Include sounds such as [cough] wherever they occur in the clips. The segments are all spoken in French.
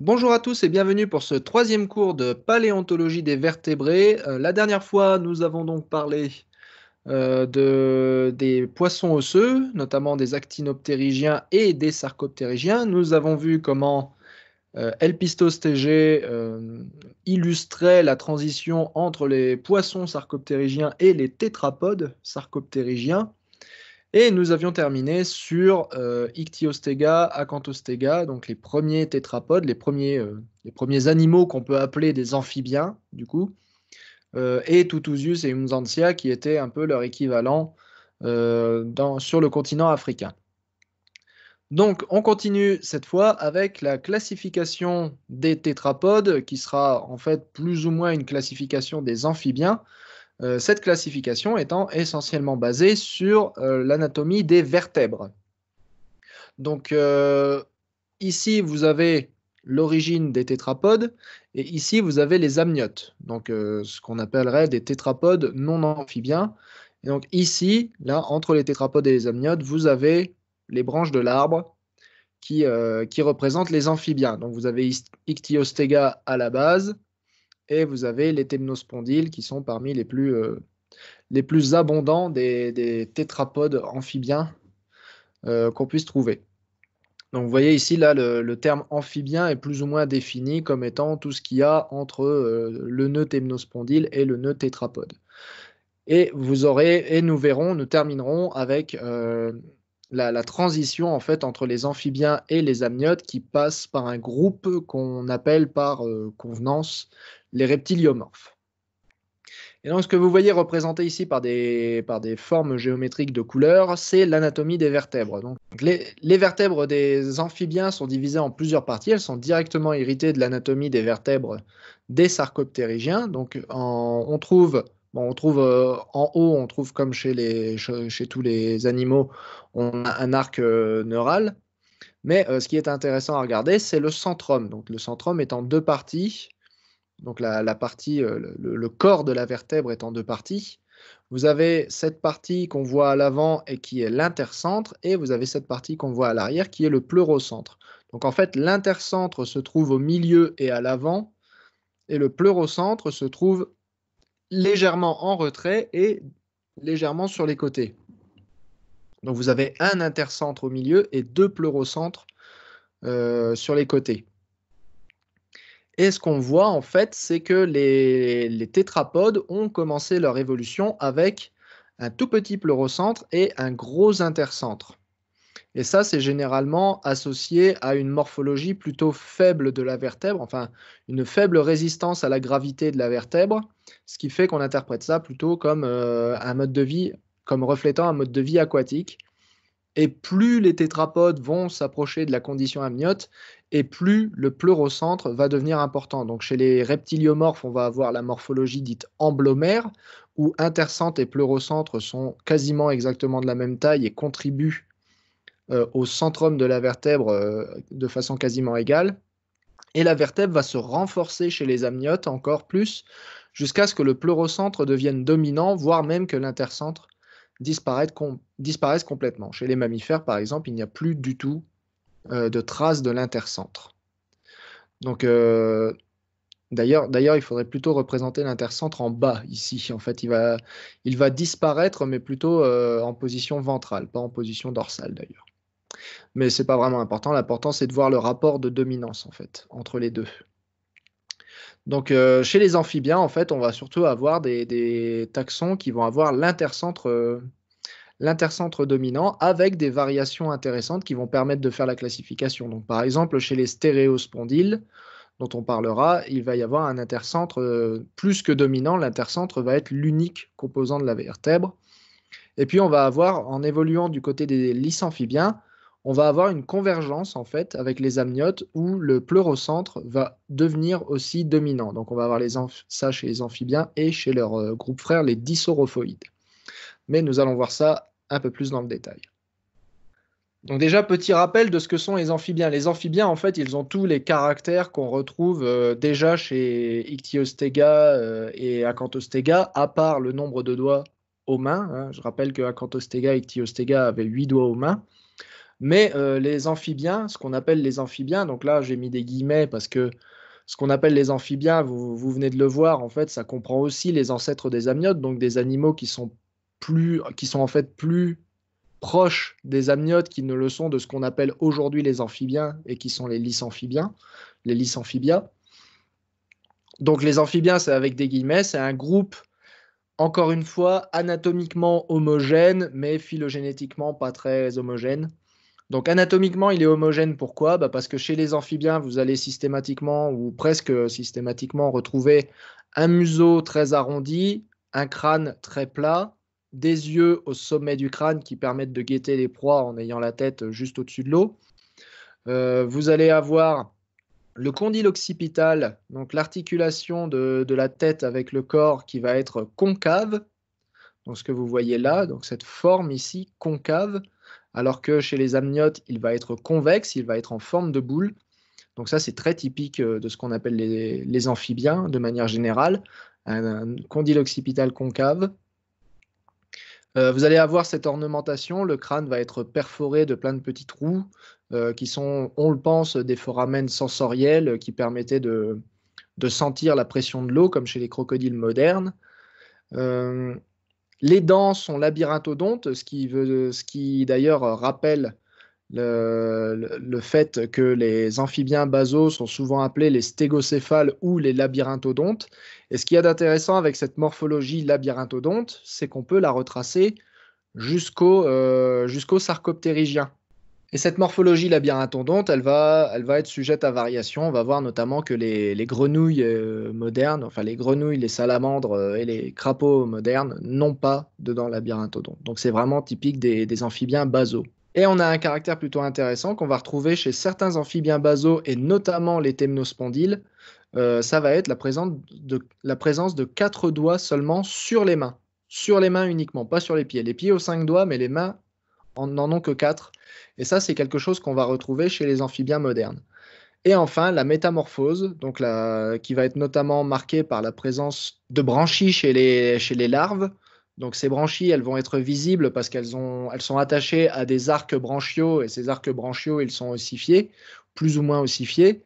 Bonjour à tous et bienvenue pour ce troisième cours de paléontologie des vertébrés. Euh, la dernière fois, nous avons donc parlé euh, de, des poissons osseux, notamment des actinoptérygiens et des sarcoptérygiens. Nous avons vu comment euh, euh, illustrait la transition entre les poissons sarcoptérygiens et les tétrapodes sarcoptérygiens. Et nous avions terminé sur euh, Ichthyostega, Ictiostega, Acanthostega, donc les premiers tétrapodes, euh, les premiers, animaux qu'on peut appeler des amphibiens, du coup, euh, et Tutusius et Umzantia, qui étaient un peu leur équivalent sur le continent africain. Donc, on continue cette fois avec la classification des tétrapodes, qui sera en fait plus ou moins une classification des amphibiens, euh, cette classification étant essentiellement basée sur euh, l'anatomie des vertèbres. Donc euh, ici, vous avez l'origine des tétrapodes et ici, vous avez les amniotes, donc ce qu'on appellerait des tétrapodes non amphibiens. donc ici, là, entre les tétrapodes et les amniotes, vous avez les branches de l'arbre qui, représentent les amphibiens. Donc vous avez Ichthyostega à la base, et vous avez les thémnospondyles qui sont parmi les plus, euh, les plus abondants des, tétrapodes amphibiens euh, qu'on puisse trouver. Donc vous voyez ici, là, le, terme amphibien est plus ou moins défini comme étant tout ce qu'il y a entre euh, le nœud thémnospondyle et le nœud tétrapode. Et vous aurez, et nous verrons, nous terminerons avec la, transition en fait entre les amphibiens et les amniotes qui passent par un groupe qu'on appelle par convenance les reptiliomorphes. Et donc, ce que vous voyez représenté ici par des, formes géométriques de couleurs, c'est l'anatomie des vertèbres. les, vertèbres des amphibiens sont divisées en plusieurs parties. Elles sont directement héritées de l'anatomie des vertèbres des sarcoptérygiens. Donc, en, on trouve, on trouve euh, en haut, on trouve comme chez, tous les animaux, on a un arc euh, neural. Mais euh, ce qui est intéressant à regarder, c'est le centrum. Donc, le centrum est en deux parties donc partie, euh, le, corps de la vertèbre est en deux parties. Vous avez cette partie qu'on voit à l'avant et qui est l'intercentre, et vous avez cette partie qu'on voit à l'arrière qui est le pleurocentre. Donc en fait, l'intercentre se trouve au milieu et à l'avant, et le pleurocentre se trouve légèrement en retrait et légèrement sur les côtés. Donc vous avez un intercentre au milieu et deux pleurocentres euh, sur les côtés. Et ce qu'on voit en fait, c'est que les, tétrapodes ont commencé leur évolution avec un tout petit pleurocentre et un gros intercentre. Et ça, c'est généralement associé à une morphologie plutôt faible de la vertèbre, enfin une faible résistance à la gravité de la vertèbre, ce qui fait qu'on interprète ça plutôt comme euh, un mode de vie, comme reflétant un mode de vie aquatique, et plus les tétrapodes vont s'approcher de la condition amniote, et plus le pleurocentre va devenir important. Donc chez les reptiliomorphes, on va avoir la morphologie dite emblomère », où intercentre et pleurocentre sont quasiment exactement de la même taille et contribuent euh, au centrum de la vertèbre euh, de façon quasiment égale. Et la vertèbre va se renforcer chez les amniotes encore plus, jusqu'à ce que le pleurocentre devienne dominant, voire même que l'intercentre disparaisse complètement disparaissent complètement. Chez les mammifères, par exemple, il n'y a plus du tout euh, de traces de l'intercentre. Donc, euh, d'ailleurs, il faudrait plutôt représenter l'intercentre en bas ici. En fait, il va, il va disparaître, mais plutôt euh, en position ventrale, pas en position dorsale d'ailleurs. Mais c'est pas vraiment important. L'important, c'est de voir le rapport de dominance en fait entre les deux. Donc, chez les amphibiens, en fait, on va surtout avoir des, des taxons qui vont avoir l'intercentre l'intercentre dominant avec des variations intéressantes qui vont permettre de faire la classification. Donc, par exemple, chez les stéréospondyles, dont on parlera, il va y avoir un intercentre euh, plus que dominant. L'intercentre va être l'unique composant de la vertèbre. Et puis, on va avoir, en évoluant du côté des lys on va avoir une convergence en fait avec les amniotes où le pleurocentre va devenir aussi dominant. Donc on va avoir les ça chez les amphibiens et chez leur euh, groupe frère les disorophoïdes mais nous allons voir ça un peu plus dans le détail. Donc déjà, petit rappel de ce que sont les amphibiens. Les amphibiens, en fait, ils ont tous les caractères qu'on retrouve euh, déjà chez Ichthyostega euh, et Acanthostega, à part le nombre de doigts aux mains. Hein. Je rappelle que Acanthostega et Ichthyostega avaient huit doigts aux mains. Mais euh, les amphibiens, ce qu'on appelle les amphibiens, donc là j'ai mis des guillemets parce que ce qu'on appelle les amphibiens, vous, venez de le voir, en fait, ça comprend aussi les ancêtres des amniotes, donc des animaux qui sont qui sont en fait plus proches des amniotes qu'ils ne le sont de ce qu'on appelle aujourd'hui les amphibiens et qui sont les lys amphibiens, les lys Donc les amphibiens, c'est avec des guillemets, c'est un groupe, encore une fois, anatomiquement homogène, mais phylogénétiquement pas très homogène. Donc anatomiquement, il est homogène. Pourquoi bah, Parce que chez les amphibiens, vous allez systématiquement ou presque systématiquement retrouver un museau très arrondi, un crâne très plat, des yeux au sommet du crâne qui permettent de guetter les proies en ayant la tête juste au-dessus de l'eau. Euh, vous allez avoir le condyle occipital, donc l'articulation de, la tête avec le corps qui va être concave, donc ce que vous voyez là, donc cette forme ici concave, alors que chez les amniotes, il va être convexe, il va être en forme de boule. Donc ça, c'est très typique euh, de ce qu'on appelle les, amphibiens de manière générale, un condyle occipital concave. Euh, vous allez avoir cette ornementation, le crâne va être perforé de plein de petits trous euh, qui sont, on le pense, des foramen sensoriels euh, qui permettaient de, sentir la pression de l'eau comme chez les crocodiles modernes. les dents sont labyrinthodontes, ce qui, veut, ce qui d'ailleurs rappelle le, fait que les amphibiens basaux sont souvent appelés les stégocéphales ou les labyrinthodontes. Et ce qu'il y a d'intéressant avec cette morphologie labyrinthodonte, c'est qu'on peut la retracer jusqu'au euh, sarcoptérygiens Et cette morphologie labyrinthodonte, elle va, elle va être sujette à variation. On va voir notamment que les, grenouilles euh, modernes, enfin les grenouilles, les salamandres euh, et les crapauds modernes n'ont pas de dents labyrinthodontes. Donc c'est vraiment typique des, des amphibiens basaux. Et on a un caractère plutôt intéressant qu'on va retrouver chez certains amphibiens basaux et notamment les temnospondyles, euh, ça va être la présence, de, quatre doigts seulement sur les mains. Sur les mains uniquement, pas sur les pieds. Les pieds ont cinq doigts, mais les mains n'en ont que quatre. Et ça, c'est quelque chose qu'on va retrouver chez les amphibiens modernes. Et enfin, la métamorphose, donc qui va être notamment marquée par la présence de branchies chez les larves, donc ces branchies, elles vont être visibles parce qu'elles sont attachées à des arcs branchiaux et ces arcs branchiaux, ils sont ossifiés, plus ou moins ossifiés.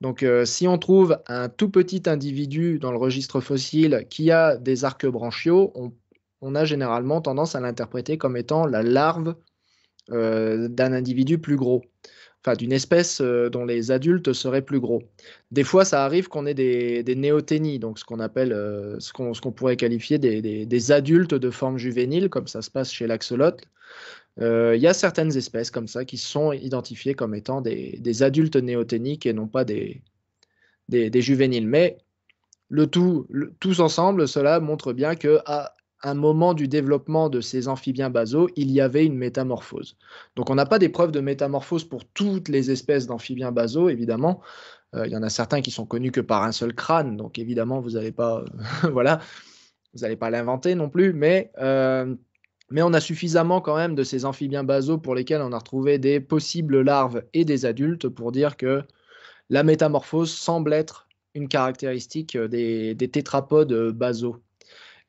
Donc euh, si on trouve un tout petit individu dans le registre fossile qui a des arcs branchiaux, on, a généralement tendance à l'interpréter comme étant la larve euh, d'un individu plus gros enfin d'une espèce euh, dont les adultes seraient plus gros. Des fois, ça arrive qu'on ait des, néothénies, donc ce qu'on appelle, euh, ce qu'on pourrait qualifier des, adultes de forme juvénile, comme ça se passe chez l'axolote. Euh, il y a certaines espèces comme ça qui sont identifiées comme étant des, adultes néothéniques et non pas des, des, juvéniles. Mais le tout, tous ensemble, cela montre bien que ah, un moment du développement de ces amphibiens basaux, il y avait une métamorphose. Donc on n'a pas des preuves de métamorphose pour toutes les espèces d'amphibiens basaux, évidemment. Euh, il y en a certains qui sont connus que par un seul crâne, donc évidemment vous n'allez pas, [laughs] voilà, vous pas l'inventer non plus, mais euh, mais on a suffisamment quand même de ces amphibiens basaux pour lesquels on a retrouvé des possibles larves et des adultes pour dire que la métamorphose semble être une caractéristique des tétrapodes basaux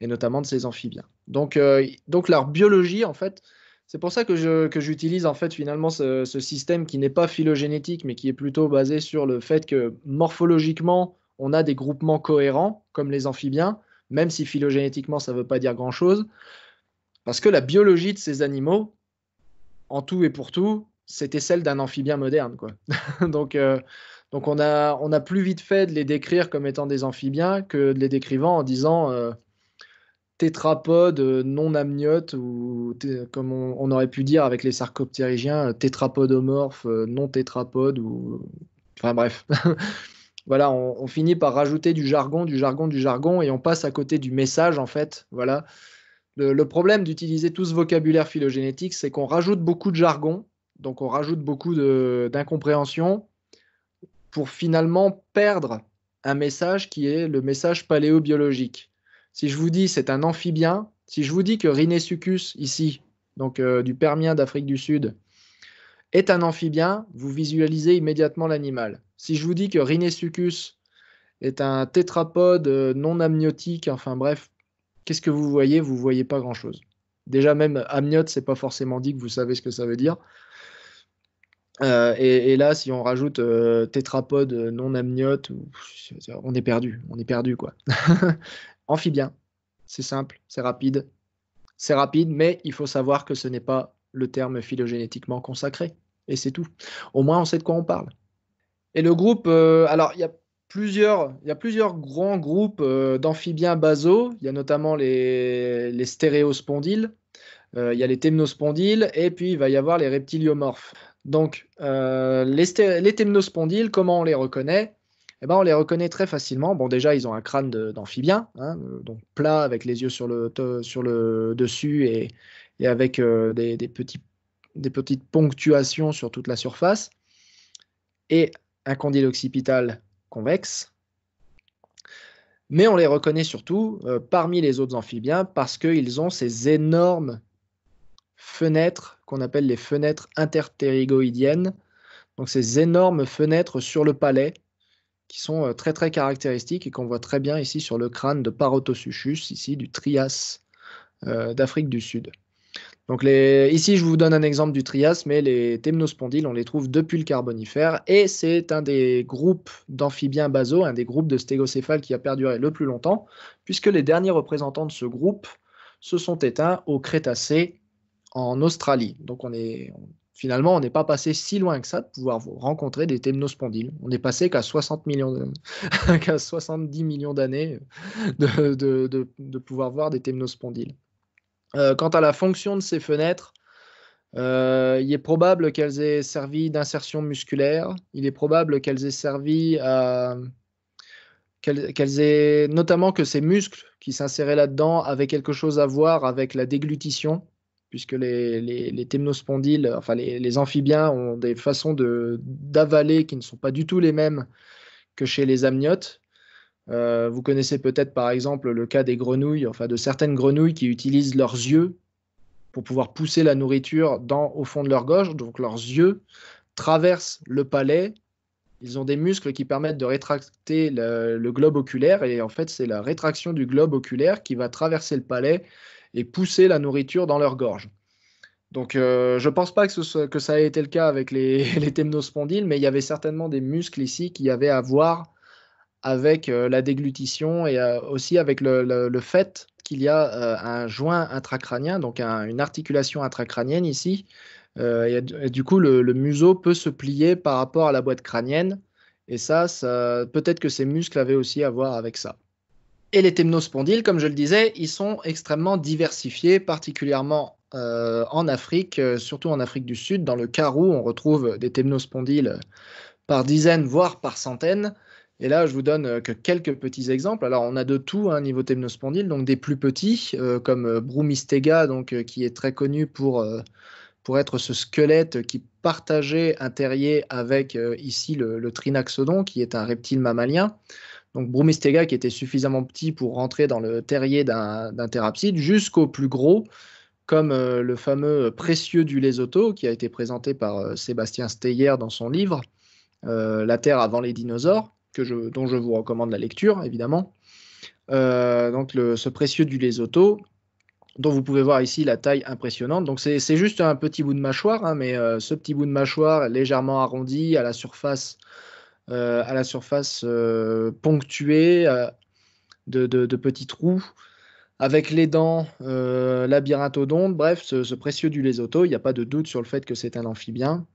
et notamment de ces amphibiens. Donc, euh, donc leur biologie, en fait, c'est pour ça que, je, que j'utilise en fait finalement ce, système qui n'est pas phylogénétique, mais qui est plutôt basé sur le fait que morphologiquement, on a des groupements cohérents, comme les amphibiens, même si phylogénétiquement, ça ne veut pas dire grand-chose, parce que la biologie de ces animaux, en tout et pour tout, c'était celle d'un amphibien moderne. Quoi. [laughs] donc, euh, donc on, a, on a plus vite fait de les décrire comme étant des amphibiens que de les décrivant en disant euh, tétrapodes euh, non amniotes, ou comme on, aurait pu dire avec les sarcoptérygiens, euh, tétrapodomorphes euh, non tétrapodes, ou. Enfin bref. [laughs] voilà, on, finit par rajouter du jargon, du jargon, du jargon, et on passe à côté du message, en fait. Voilà. Le, le problème d'utiliser tout ce vocabulaire phylogénétique, c'est qu'on rajoute beaucoup de jargon, donc on rajoute beaucoup d'incompréhension pour finalement perdre un message qui est le message paléobiologique. Si je vous dis c'est un amphibien, si je vous dis que Rhinesuchus, ici, donc euh, du Permien d'Afrique du Sud, est un amphibien, vous visualisez immédiatement l'animal. Si je vous dis que Rhinesuchus est un tétrapode euh, non amniotique, enfin bref, qu'est-ce que vous voyez Vous voyez pas grand-chose. Déjà même amniote, c'est pas forcément dit que vous savez ce que ça veut dire. Euh, et, là, si on rajoute tétrapode non amniote, on est perdu, on est perdu quoi. [laughs] Amphibiens, C'est simple, c'est rapide. C'est rapide, mais il faut savoir que ce n'est pas le terme phylogénétiquement consacré. Et c'est tout. Au moins, on sait de quoi on parle. Et le groupe, euh, alors il y a plusieurs, il plusieurs grands groupes euh, d'amphibiens basaux. Il y a notamment les, stéréospondyles, euh, il y a les temnospondyles, et puis il va y avoir les reptiliomorphes. Donc les, les comment on les reconnaît eh ben, on les reconnaît très facilement. Bon, déjà, ils ont un crâne d'amphibien, hein, donc plat, avec les yeux sur le, dessus et, avec euh, des, petites ponctuations sur toute la surface. Et un condyle occipital convexe. Mais on les reconnaît surtout euh, parmi les autres amphibiens parce qu'ils ont ces énormes fenêtres qu'on appelle les fenêtres intertérigoïdiennes. donc ces énormes fenêtres sur le palais qui sont euh, très très caractéristiques et qu'on voit très bien ici sur le crâne de Parotosuchus, ici du Trias euh, d'Afrique du Sud. Donc les... ici, je vous donne un exemple du Trias, mais les thémnospondyles, on les trouve depuis le Carbonifère, et c'est un des groupes d'amphibiens basaux, un des groupes de stégocéphales qui a perduré le plus longtemps, puisque les derniers représentants de ce groupe se sont éteints au Crétacé en Australie. Donc on est, finalement, on n'est pas passé si loin que ça de pouvoir rencontrer des thémnospondyles. On est passé qu'à 60 millions, 70 [laughs] millions d'années de, pouvoir voir des thémnospondyles. Euh, quant à la fonction de ces fenêtres, euh, il est probable qu'elles aient servi d'insertion musculaire. Il est probable qu'elles aient servi à qu'elles notamment que ces muscles qui s'inséraient là-dedans avaient quelque chose à voir avec la déglutition, puisque les, les, les enfin les, amphibiens ont des façons d'avaler qui ne sont pas du tout les mêmes que chez les amniotes. Euh, vous connaissez peut-être par exemple le cas des grenouilles, enfin de certaines grenouilles qui utilisent leurs yeux pour pouvoir pousser la nourriture dans, au fond de leur gorge. Donc leurs yeux traversent le palais. Ils ont des muscles qui permettent de rétracter le globe oculaire et en fait c'est la rétraction du globe oculaire qui va traverser le palais et pousser la nourriture dans leur gorge. Donc euh, je ne pense pas que, que, ça ait été le cas avec les, [laughs] les mais il y avait certainement des muscles ici qui avaient à voir avec euh, la déglutition et euh, aussi avec le, fait qu'il y a un joint intracrânien, donc une articulation intracrânienne ici. du coup, le, museau peut se plier par rapport à la boîte crânienne. Et ça peut-être que ces muscles avaient aussi à voir avec ça. Et les thémnospondyles, comme je le disais, ils sont extrêmement diversifiés, particulièrement euh, en Afrique, euh, surtout en Afrique du Sud, dans le où on retrouve des thémnospondyles par dizaines, voire par centaines. Et là, je vous donne euh, que quelques petits exemples. Alors, on a de tout un hein, niveau thémnospondyle, donc des plus petits, comme Brumistega, donc, qui est très connu pour, pour être ce squelette qui partageait un terrier avec ici le, Trinaxodon, qui est un reptile mammalien. Donc Brumistega qui était suffisamment petit pour rentrer dans le terrier d'un thérapside jusqu'au plus gros, comme euh, le fameux précieux du Lesotho qui a été présenté par euh, Sébastien Steyer dans son livre euh, La Terre avant les dinosaures, que dont je vous recommande la lecture évidemment. donc ce précieux du Lesotho dont vous pouvez voir ici la taille impressionnante. Donc c'est juste un petit bout de mâchoire, hein, mais ce petit bout de mâchoire légèrement arrondi à la surface euh, à la surface euh, ponctuée euh, de, de, petits trous avec les dents, labyrinthodontes bref, ce, précieux du Lesotho, il n'y a pas de doute sur le fait que c'est un amphibien.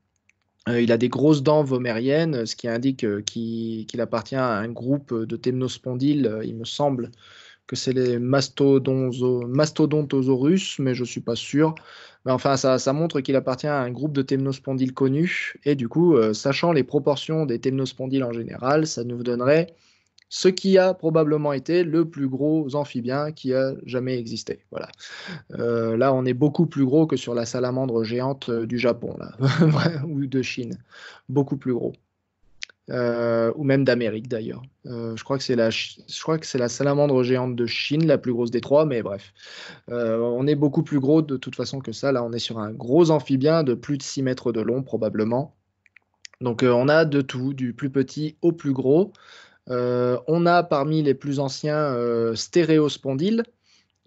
il a des grosses dents vomériennes, ce qui indique qu'il appartient à un groupe de temnospondyles, il me semble, que c'est les mastodontosaurus, mais je ne suis pas sûr. Mais enfin, ça, montre qu'il appartient à un groupe de thémnospondyles connus, et du coup, euh, sachant les proportions des thémnospondyles en général, ça nous donnerait ce qui a probablement été le plus gros amphibien qui a jamais existé. Voilà. Euh, là, on est beaucoup plus gros que sur la salamandre géante euh, du Japon, [laughs] ou de Chine. Beaucoup plus gros. Euh, ou même d'Amérique d'ailleurs. Euh, je crois que c'est la, je crois que c'est la salamandre géante de Chine, la plus grosse des trois, mais bref, euh, on est beaucoup plus gros de toute façon que ça. Là, on est sur un gros amphibien de plus de 6 mètres de long probablement. Donc on a de tout, du plus petit au plus gros. on a parmi les plus anciens stéréospondyles,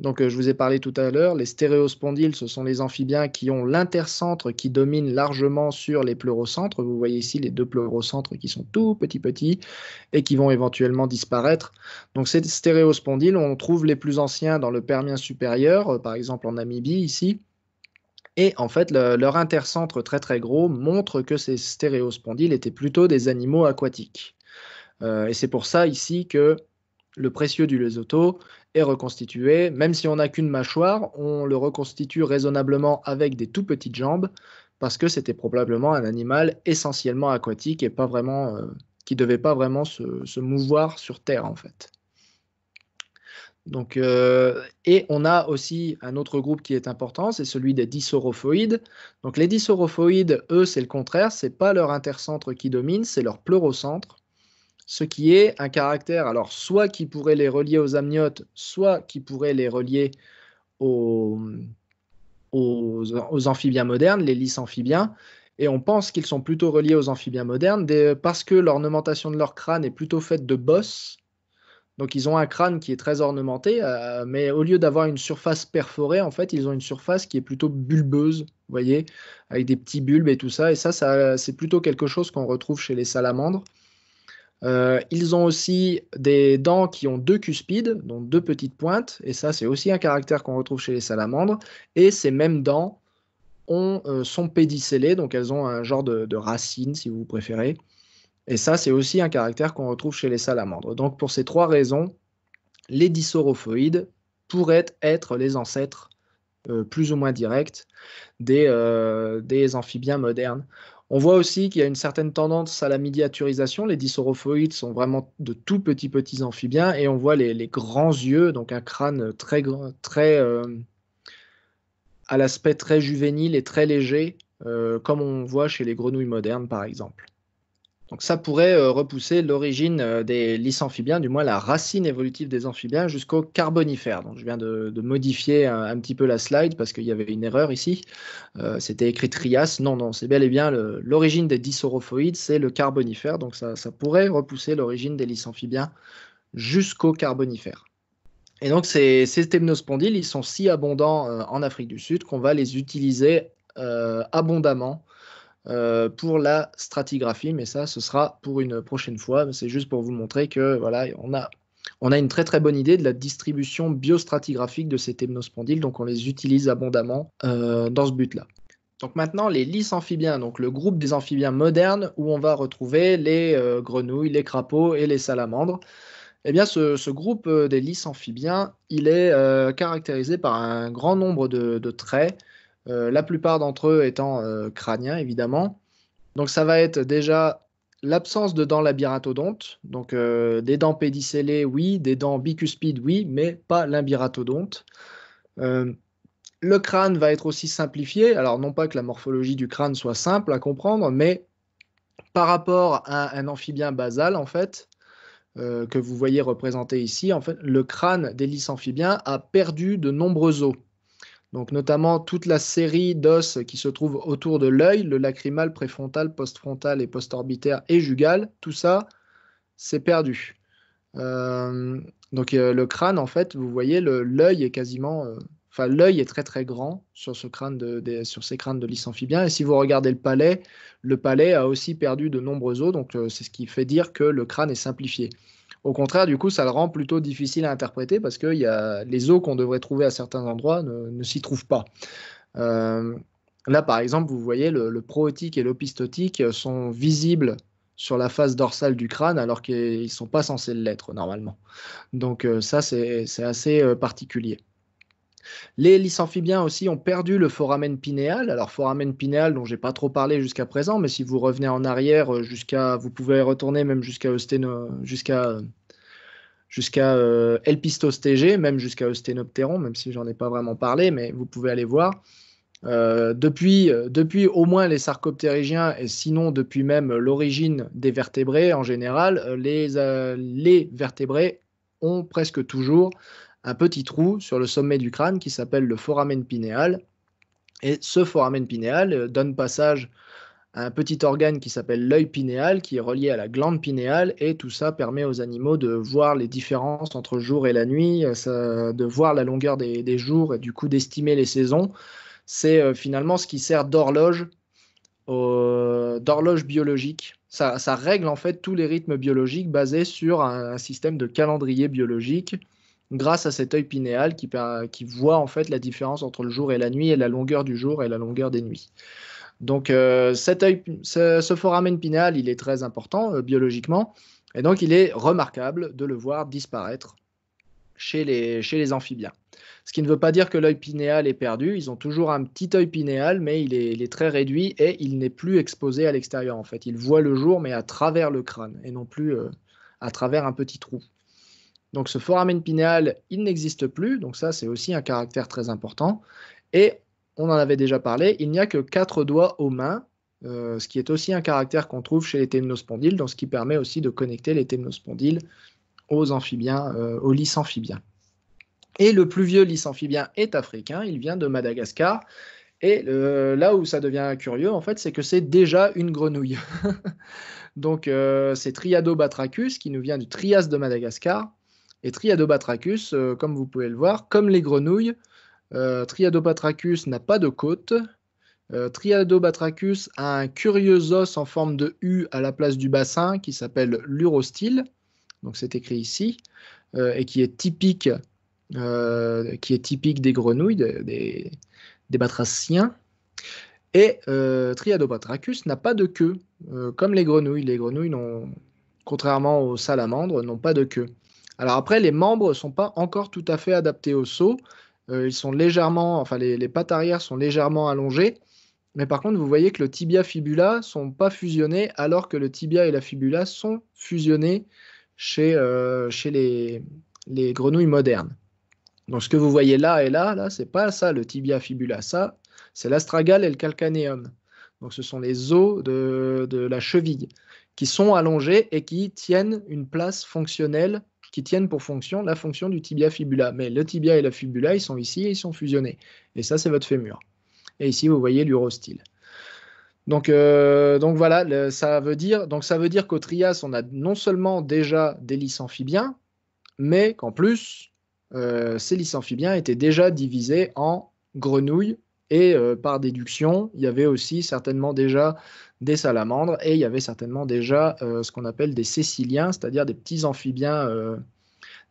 donc, euh, je vous ai parlé tout à l'heure, les stéréospondyles, ce sont les amphibiens qui ont l'intercentre qui domine largement sur les pleurocentres. Vous voyez ici les deux pleurocentres qui sont tout petits petits et qui vont éventuellement disparaître. Donc, ces stéréospondyles, on trouve les plus anciens dans le Permien supérieur, euh, par exemple en Namibie ici. Et en fait, leur intercentre très très gros montre que ces stéréospondyles étaient plutôt des animaux aquatiques. Euh, et c'est pour ça ici que le précieux du Lesotho est reconstitué. Même si on n'a qu'une mâchoire, on le reconstitue raisonnablement avec des tout petites jambes, parce que c'était probablement un animal essentiellement aquatique et pas vraiment, euh, qui devait pas vraiment se, mouvoir sur Terre, en fait. Donc, euh, et on a aussi un autre groupe qui est important, c'est celui des disorophoïdes. Donc les disorophoïdes, eux, c'est le contraire, c'est pas leur intercentre qui domine, c'est leur pleurocentre ce qui est un caractère, alors soit qui pourrait les relier aux amniotes, soit qui pourrait les relier aux, aux, amphibiens modernes, les lys amphibiens. Et on pense qu'ils sont plutôt reliés aux amphibiens modernes parce que l'ornementation de leur crâne est plutôt faite de bosses. Donc ils ont un crâne qui est très ornementé, euh, mais au lieu d'avoir une surface perforée, en fait, ils ont une surface qui est plutôt bulbeuse, vous voyez, avec des petits bulbes et tout ça. Et ça, ça c'est plutôt quelque chose qu'on retrouve chez les salamandres. Euh, ils ont aussi des dents qui ont deux cuspides, donc deux petites pointes, et ça c'est aussi un caractère qu'on retrouve chez les salamandres. Et ces mêmes dents ont, euh, sont pédicellées, donc elles ont un genre de, racine si vous préférez. Et ça c'est aussi un caractère qu'on retrouve chez les salamandres. Donc pour ces trois raisons, les disorophoïdes pourraient être les ancêtres euh, plus ou moins directs des, des amphibiens modernes. On voit aussi qu'il y a une certaine tendance à la médiaturisation. Les dysorophoïdes sont vraiment de tout petits petits amphibiens et on voit les, grands yeux, donc un crâne très très euh, à l'aspect très juvénile et très léger, euh, comme on voit chez les grenouilles modernes par exemple. Donc ça pourrait euh, repousser l'origine euh, des lys du moins la racine évolutive des amphibiens, jusqu'au Carbonifère. Donc je viens de, modifier un, petit peu la slide parce qu'il y avait une erreur ici. Euh, c'était écrit Trias. Non, non, c'est bel et bien l'origine des dysorophoïdes, c'est le Carbonifère. Donc ça, pourrait repousser l'origine des lys jusqu'au Carbonifère. Et donc ces, ces ils sont si abondants en Afrique du Sud qu'on va les utiliser abondamment euh, pour la stratigraphie, mais ça, ce sera pour une prochaine fois. C'est juste pour vous montrer que on a, une très très bonne idée de la distribution biostratigraphique de ces thémnospondyles, donc on les utilise abondamment euh, dans ce but-là. Donc maintenant, les lys amphibiens, donc le groupe des amphibiens modernes où on va retrouver les euh, grenouilles, les crapauds et les salamandres. Eh bien, ce, groupe des lys amphibiens, il est caractérisé par un grand nombre de traits euh, la plupart d'entre eux étant euh, crâniens, évidemment. Donc ça va être déjà l'absence de dents labyrinthodontes. donc euh, des dents pédicellées, oui, des dents bicuspides, oui, mais pas l'imbiratodonte. le crâne va être aussi simplifié, alors non pas que la morphologie du crâne soit simple à comprendre, mais par rapport à un amphibien basal, en fait, que vous voyez représenté ici, en fait, le crâne des lys amphibiens a perdu de nombreux os. Donc notamment toute la série d'os qui se trouve autour de l'œil, le lacrymal, préfrontal, postfrontal et postorbitaire et jugal, tout ça, c'est perdu. Euh, donc euh, le crâne, en fait, vous voyez, l'œil est quasiment, euh, enfin l'œil est très très grand sur ce crâne de, sur ces crânes de lys amphibien. Et si vous regardez le palais, le palais a aussi perdu de nombreux os, donc c'est ce qui fait dire que le crâne est simplifié. Au contraire, du coup, ça le rend plutôt difficile à interpréter parce que les os qu'on devrait trouver à certains endroits ne, s'y trouvent pas. Euh, là, par exemple, vous voyez, le, le prootique et l'opistotique sont visibles sur la face dorsale du crâne alors qu'ils ne sont pas censés l'être normalement. Donc euh, ça, c'est assez euh, particulier. Les lysamphibiens aussi ont perdu le foramen pinéal. Alors foramen pinéal dont j'ai pas trop parlé jusqu'à présent, mais si vous revenez en arrière euh, jusqu'à, vous pouvez retourner même jusqu'à jusqu'à jusqu'à euh, même jusqu'à Eusténoptéron, même si j'en ai pas vraiment parlé, mais vous pouvez aller voir. Euh, depuis, depuis au moins les sarcoptérygiens, et sinon depuis même l'origine des vertébrés en général, les vertébrés ont presque toujours un petit trou sur le sommet du crâne qui s'appelle le foramen pinéal. Et ce foramen pinéal euh, donne passage à un petit organe qui s'appelle l'œil pinéal, qui est relié à la glande pinéale, et tout ça permet aux animaux de voir les différences entre jour et la nuit, euh, de voir la longueur des, jours et du coup d'estimer les saisons. C'est euh, finalement ce qui sert d'horloge, d'horloge biologique. Ça, règle en fait tous les rythmes biologiques basés sur un système de calendrier biologique grâce à cet œil pinéal qui, voit en fait la différence entre le jour et la nuit et la longueur du jour et la longueur des nuits. Donc euh, cet œil, ce, foramen pinéal, il est très important euh, biologiquement et donc il est remarquable de le voir disparaître chez les, chez les amphibiens. Ce qui ne veut pas dire que l'œil pinéal est perdu, ils ont toujours un petit œil pinéal, mais il est, très réduit et il n'est plus exposé à l'extérieur en fait. Il voit le jour, mais à travers le crâne et non plus euh, à travers un petit trou. Donc ce foramen pinéal, il n'existe plus, donc ça c'est aussi un caractère très important. Et on en avait déjà parlé, il n'y a que quatre doigts aux mains, euh, ce qui est aussi un caractère qu'on trouve chez les thémnospondyles, donc ce qui permet aussi de connecter les thémnospondyles aux amphibiens, euh, aux lys amphibiens. Et le plus vieux lys amphibien est africain, il vient de Madagascar. Et euh, là où ça devient curieux, en fait, c'est que c'est déjà une grenouille. [laughs] donc c'est Triadobatracus, qui nous vient du Trias de Madagascar et Triadobatrachus, euh, comme vous pouvez le voir, comme les grenouilles, euh, Triadobatrachus n'a pas de côte. Euh, Triadobatrachus a un curieux os en forme de U à la place du bassin qui s'appelle l'urostyle, donc c'est écrit ici, euh, et qui est typique, qui est typique des grenouilles, des, batraciens. Et Triadobatrachus n'a pas de queue, comme les grenouilles. Les grenouilles contrairement aux salamandres, n'ont pas de queue. Alors après, les membres ne sont pas encore tout à fait adaptés au saut. Euh, ils sont légèrement, enfin les, pattes arrière sont légèrement allongées. Mais par contre, vous voyez que le tibia fibula sont pas fusionnés alors que le tibia et la fibula sont fusionnés chez, euh, les, grenouilles modernes. Donc ce que vous voyez là et là, là, c'est pas ça le tibia fibula, ça, c'est l'astragale et le calcaneum, Donc ce sont les os de, de, la cheville qui sont allongés et qui tiennent une place fonctionnelle qui tiennent pour fonction la fonction du tibia-fibula. Mais le tibia et la fibula, ils sont ici et ils sont fusionnés. Et ça, c'est votre fémur. Et ici, vous voyez l'urostyle. Donc, euh, donc voilà, ça veut dire, donc ça veut dire qu'au trias, on a non seulement déjà des lys amphibiens, mais qu'en plus, euh, ces lys amphibiens étaient déjà divisés en grenouilles et euh, par déduction, il y avait aussi certainement déjà des salamandres, et il y avait certainement déjà euh, ce qu'on appelle des céciliens, c'est-à-dire des petits amphibiens. Euh,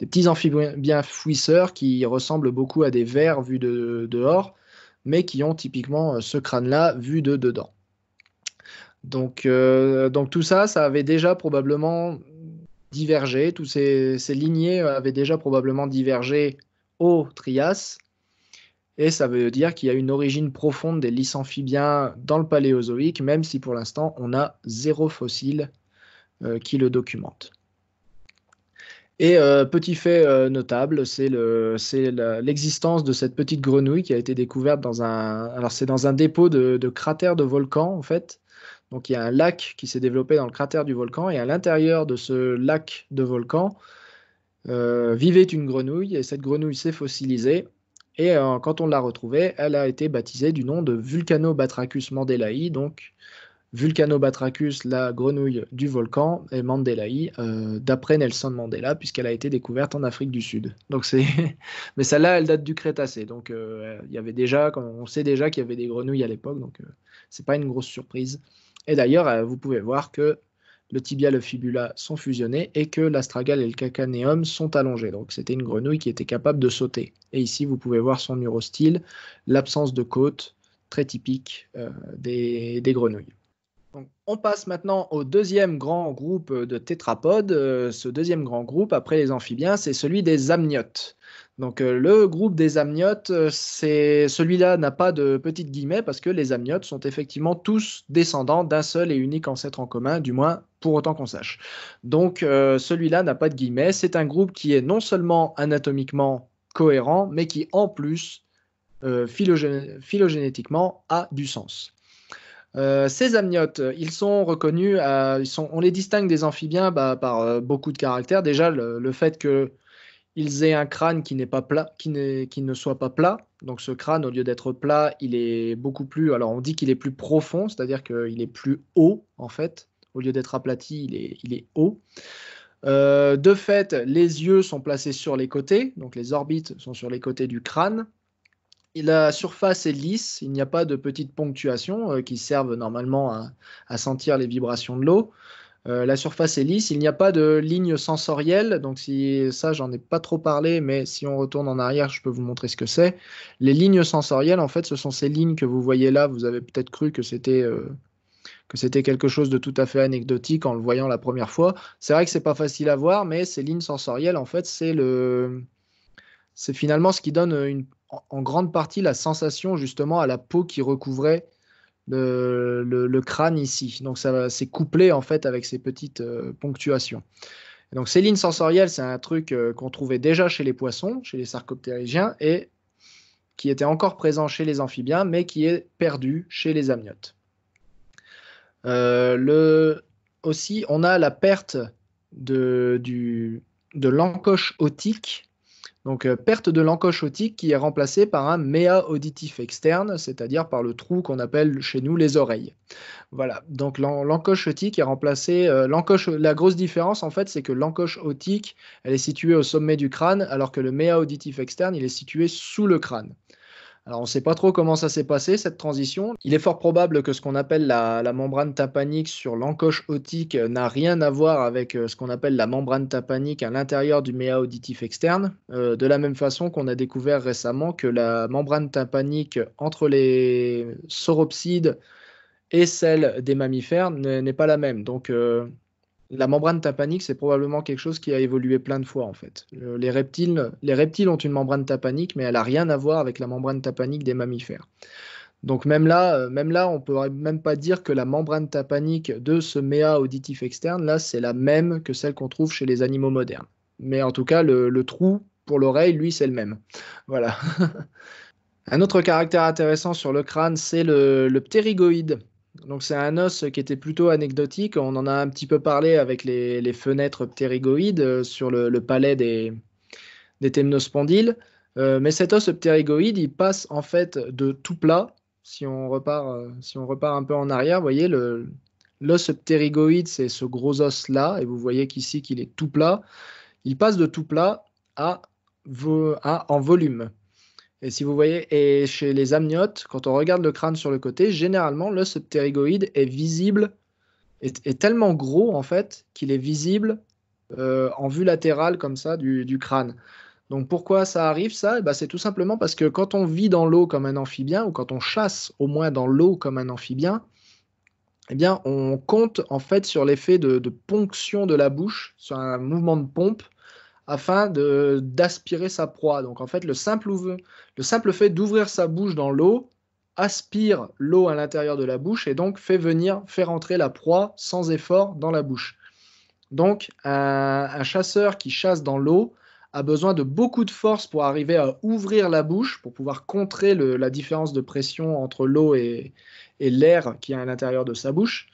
des petits amphibiens fouisseurs qui ressemblent beaucoup à des vers vus de, dehors, mais qui ont typiquement euh, ce crâne-là vu de dedans. Donc, donc tout ça, ça avait déjà probablement divergé, tous ces lignées avaient déjà probablement divergé au Trias, et ça veut dire qu'il y a une origine profonde des lys amphibiens dans le paléozoïque, même si pour l'instant on a zéro fossile euh, qui le documente. Et euh, petit fait euh, notable, c'est l'existence de cette petite grenouille qui a été découverte dans un, alors c'est dans un dépôt de, cratères de volcan en fait. Donc il y a un lac qui s'est développé dans le cratère du volcan et à l'intérieur de ce lac de volcan vivait une grenouille et cette grenouille s'est fossilisée et euh, quand on l'a retrouvée, elle a été baptisée du nom de Vulcano Batracus Mandelaï donc Vulcano Batracus, la grenouille du volcan, et Mandelaï euh, d'après Nelson Mandela, puisqu'elle a été découverte en Afrique du Sud. Donc [laughs] mais celle-là, elle date du Crétacé, donc euh, il y avait déjà, on sait déjà qu'il y avait des grenouilles à l'époque, donc ce n'est pas une grosse surprise. Et d'ailleurs, vous pouvez voir que le tibia, le fibula sont fusionnés et que l'astragale et le cacanéum sont allongés. Donc c'était une grenouille qui était capable de sauter. Et ici, vous pouvez voir son neurostyle, l'absence de côte, très typique euh, des, grenouilles. on passe maintenant au deuxième grand groupe de tétrapodes. Euh, ce deuxième grand groupe, après les amphibiens, c'est celui des amniotes. Donc euh, le groupe des amniotes, euh, c'est celui-là n'a pas de petites guillemets parce que les amniotes sont effectivement tous descendants d'un seul et unique ancêtre en commun, du moins pour autant qu'on sache. Donc euh, celui-là n'a pas de guillemets, c'est un groupe qui est non seulement anatomiquement cohérent, mais qui en plus phylogénétiquement a du sens. ces amniotes, ils sont reconnus, ils sont, on les distingue des amphibiens bah, par beaucoup de caractères. Déjà, le fait que ils aient un crâne qui n'est pas plat, qui, qui, ne soit pas plat. Donc ce crâne, au lieu d'être plat, il est beaucoup plus. Alors on dit qu'il est plus profond, c'est-à-dire qu'il est plus haut en fait. Au lieu d'être aplati, il est, haut. Euh, de fait, les yeux sont placés sur les côtés, donc les orbites sont sur les côtés du crâne. Et la surface est lisse, il n'y a pas de petites ponctuations euh, qui servent normalement à sentir les vibrations de l'eau. Euh, la surface est lisse, il n'y a pas de lignes sensorielles. donc si ça j'en ai pas trop parlé, mais si on retourne en arrière, je peux vous montrer ce que c'est. Les lignes sensorielles, en fait, ce sont ces lignes que vous voyez là. Vous avez peut-être cru que c'était euh, que quelque chose de tout à fait anecdotique en le voyant la première fois. C'est vrai que c'est pas facile à voir, mais ces lignes sensorielles, en fait, c'est le c'est finalement ce qui donne en grande partie la sensation justement à la peau qui recouvrait le, crâne ici. Donc ça c'est couplé en fait avec ces petites euh, ponctuations. donc ces lignes sensorielles, c'est un truc euh, qu'on trouvait déjà chez les poissons, chez les sarcoptérygiens, et qui était encore présent chez les amphibiens, mais qui est perdu chez les amniotes. Euh, aussi, on a la perte de, de l'encoche otique donc euh, perte de l'encoche otique qui est remplacée par un méa auditif externe, c'est-à-dire par le trou qu'on appelle chez nous les oreilles. Voilà, donc l'encoche otique est remplacée. Euh, la grosse différence en fait, c'est que l'encoche otique, elle est située au sommet du crâne, alors que le méa auditif externe, il est situé sous le crâne. Alors on ne sait pas trop comment ça s'est passé, cette transition. Il est fort probable que ce qu'on appelle la, membrane tympanique sur l'encoche otique n'a rien à voir avec euh, ce qu'on appelle la membrane tympanique à l'intérieur du méa auditif externe, euh, de la même façon qu'on a découvert récemment que la membrane tympanique entre les sauropsides et celle des mammifères n'est pas la même. Donc euh, la membrane tapanique, c'est probablement quelque chose qui a évolué plein de fois en fait. Euh, les reptiles, les reptiles ont une membrane tapanique, mais elle n'a rien à voir avec la membrane tapanique des mammifères. Donc même là, euh, même là, on même pas dire que la membrane tapanique de ce méa auditif externe là, c'est la même que celle qu'on trouve chez les animaux modernes. Mais en tout cas, le, trou pour l'oreille, lui, c'est le même. Voilà. [laughs] Un autre caractère intéressant sur le crâne, c'est le, ptérigoïde. Donc c'est un os qui était plutôt anecdotique. On en a un petit peu parlé avec les, fenêtres ptérygoïdes euh, sur le, palais des, des euh, mais cet os ptérygoïde, il passe en fait de tout plat. Si on repart, euh, un peu en arrière, vous voyez, l'os ptérygoïde, c'est ce gros os-là. Et vous voyez qu'ici, qu'il est tout plat. Il passe de tout plat à en volume. Et si vous voyez, et chez les amniotes, quand on regarde le crâne sur le côté, généralement, le ptérygoïde est visible, est, tellement gros en fait qu'il est visible euh, en vue latérale comme ça du, crâne. Donc pourquoi ça arrive ça eh ben, C'est tout simplement parce que quand on vit dans l'eau comme un amphibien, ou quand on chasse au moins dans l'eau comme un amphibien, eh bien on compte en fait sur l'effet de, ponction de la bouche, sur un mouvement de pompe, afin d'aspirer sa proie. Donc en fait, le simple, le simple fait d'ouvrir sa bouche dans l'eau aspire l'eau à l'intérieur de la bouche et donc fait venir, fait rentrer la proie sans effort dans la bouche. Donc un, chasseur qui chasse dans l'eau a besoin de beaucoup de force pour arriver à ouvrir la bouche, pour pouvoir contrer la différence de pression entre l'eau et, et l'air qui est à l'intérieur de sa bouche.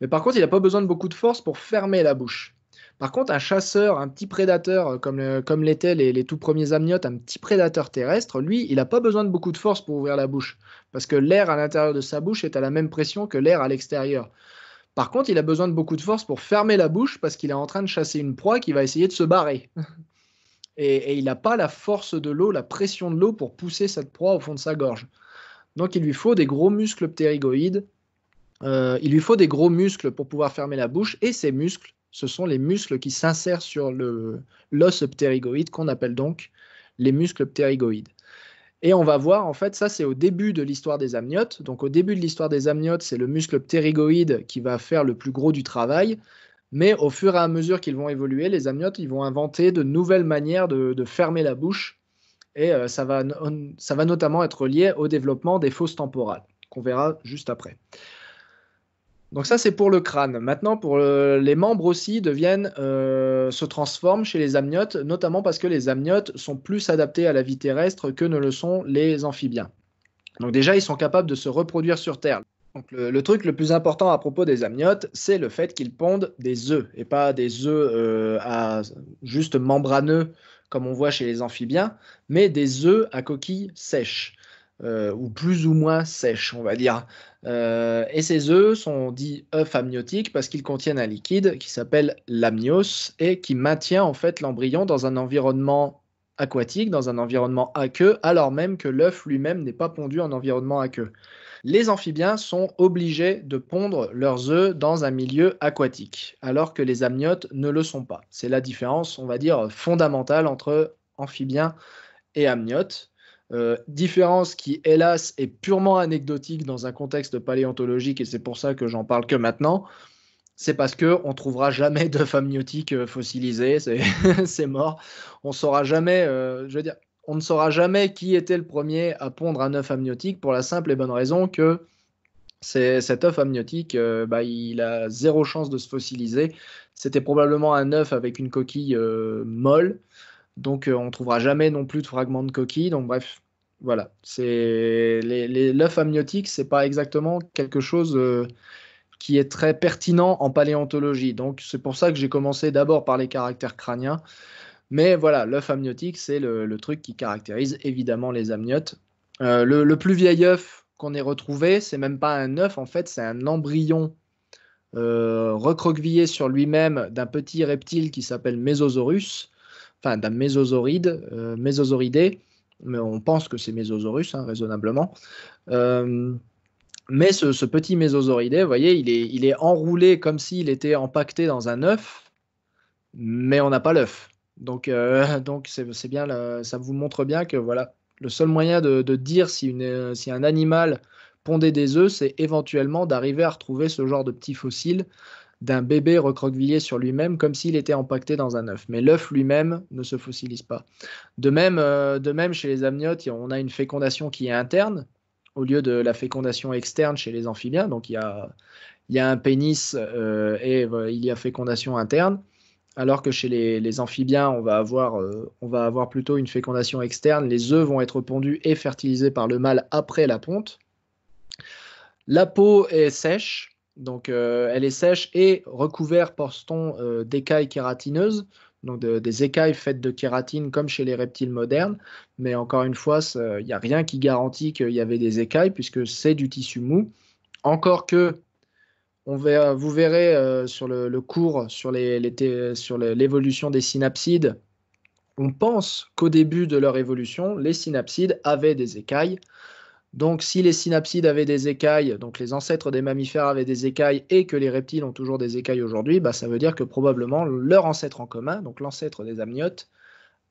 Mais par contre, il n'a pas besoin de beaucoup de force pour fermer la bouche. Par contre, un chasseur, un petit prédateur, euh, euh, comme, l'étaient les, tout premiers amniotes, un petit prédateur terrestre, lui, il n'a pas besoin de beaucoup de force pour ouvrir la bouche, parce que l'air à l'intérieur de sa bouche est à la même pression que l'air à l'extérieur. Par contre, il a besoin de beaucoup de force pour fermer la bouche, parce qu'il est en train de chasser une proie qui va essayer de se barrer. [laughs] et, il n'a pas la force de l'eau, la pression de l'eau pour pousser cette proie au fond de sa gorge. Donc il lui faut des gros muscles ptérygoïdes, euh, il lui faut des gros muscles pour pouvoir fermer la bouche, et ces muscles, ce sont les muscles qui s'insèrent sur l'os ptérygoïde qu'on appelle donc les muscles ptérygoïdes. Et on va voir, en fait, ça c'est au début de l'histoire des amniotes. Donc au début de l'histoire des amniotes, c'est le muscle ptérygoïde qui va faire le plus gros du travail. Mais au fur et à mesure qu'ils vont évoluer, les amniotes, ils vont inventer de nouvelles manières de, fermer la bouche. Et euh, ça va notamment être lié au développement des fosses temporales, qu'on verra juste après. Donc ça, c'est pour le crâne. Maintenant, pour euh, les membres aussi deviennent, euh, se transforment chez les amniotes, notamment parce que les amniotes sont plus adaptés à la vie terrestre que ne le sont les amphibiens. Donc déjà, ils sont capables de se reproduire sur Terre. Donc le, truc le plus important à propos des amniotes, c'est le fait qu'ils pondent des œufs et pas des œufs euh, à juste membraneux comme on voit chez les amphibiens, mais des œufs à coquille sèche. Euh, ou plus ou moins sèches, on va dire. Euh, et ces œufs sont dits œufs amniotiques parce qu'ils contiennent un liquide qui s'appelle l'amnios et qui maintient en fait l'embryon dans un environnement aquatique, dans un environnement aqueux, alors même que l'œuf lui-même n'est pas pondu en environnement aqueux. Les amphibiens sont obligés de pondre leurs œufs dans un milieu aquatique, alors que les amniotes ne le sont pas. C'est la différence, on va dire, fondamentale entre amphibiens et amniotes. Euh, différence qui, hélas, est purement anecdotique dans un contexte paléontologique, et c'est pour ça que j'en parle que maintenant. C'est parce qu'on ne trouvera jamais d'œuf amniotique euh, fossilisé [laughs] c'est mort. On saura jamais, euh, je veux dire, on ne saura jamais qui était le premier à pondre un œuf amniotique pour la simple et bonne raison que cet œuf amniotique, bah, il a zéro chance de se fossiliser. C'était probablement un œuf avec une coquille molle. Donc, euh, on ne trouvera jamais non plus de fragments de coquille. Donc, bref, voilà. C'est l'œuf amniotique, c'est pas exactement quelque chose euh, qui est très pertinent en paléontologie. Donc c'est pour ça que j'ai commencé d'abord par les caractères crâniens. Mais voilà, l'œuf amniotique, c'est le, truc qui caractérise évidemment les amniotes. Euh, le, plus vieil œuf qu'on ait retrouvé, c'est même pas un œuf, en fait, c'est un embryon recroquevillé sur lui-même d'un petit reptile qui s'appelle Mésosaurus enfin d'un mésosauride, euh, mais on pense que c'est mésosaurus, hein, raisonnablement. Euh, mais ce, petit mésosauride, vous voyez, il est, enroulé comme s'il était empaqueté dans un œuf, mais on n'a pas l'œuf. Donc, euh, [laughs] donc c'est, bien, ça vous montre bien que voilà, le seul moyen de, dire si, si un animal pondait des œufs, c'est éventuellement d'arriver à retrouver ce genre de petits fossiles d'un bébé recroquevillé sur lui-même comme s'il était empaqueté dans un œuf. Mais l'œuf lui-même ne se fossilise pas. De même, euh, de même, chez les amniotes, on a une fécondation qui est interne au lieu de la fécondation externe chez les amphibiens. Donc il y a, y a un pénis euh, et euh, il y a fécondation interne. Alors que chez les, amphibiens, on va, avoir, on va avoir plutôt une fécondation externe. Les œufs vont être pondus et fertilisés par le mâle après la ponte. La peau est sèche, donc euh, elle est sèche et recouverte par euh, d'écailles kératineuses, donc des écailles faites de kératine comme chez les reptiles modernes. Mais encore une fois, il n'y a rien qui garantit qu'il y avait des écailles puisque c'est du tissu mou. Encore que vous verrez euh, sur le, cours sur l'évolution des synapsides, on pense qu'au début de leur évolution, les synapsides avaient des écailles. Donc, si les synapsides avaient des écailles, donc les ancêtres des mammifères avaient des écailles et que les reptiles ont toujours des écailles aujourd'hui, bah, ça veut dire que probablement leur ancêtre en commun, donc l'ancêtre des amniotes,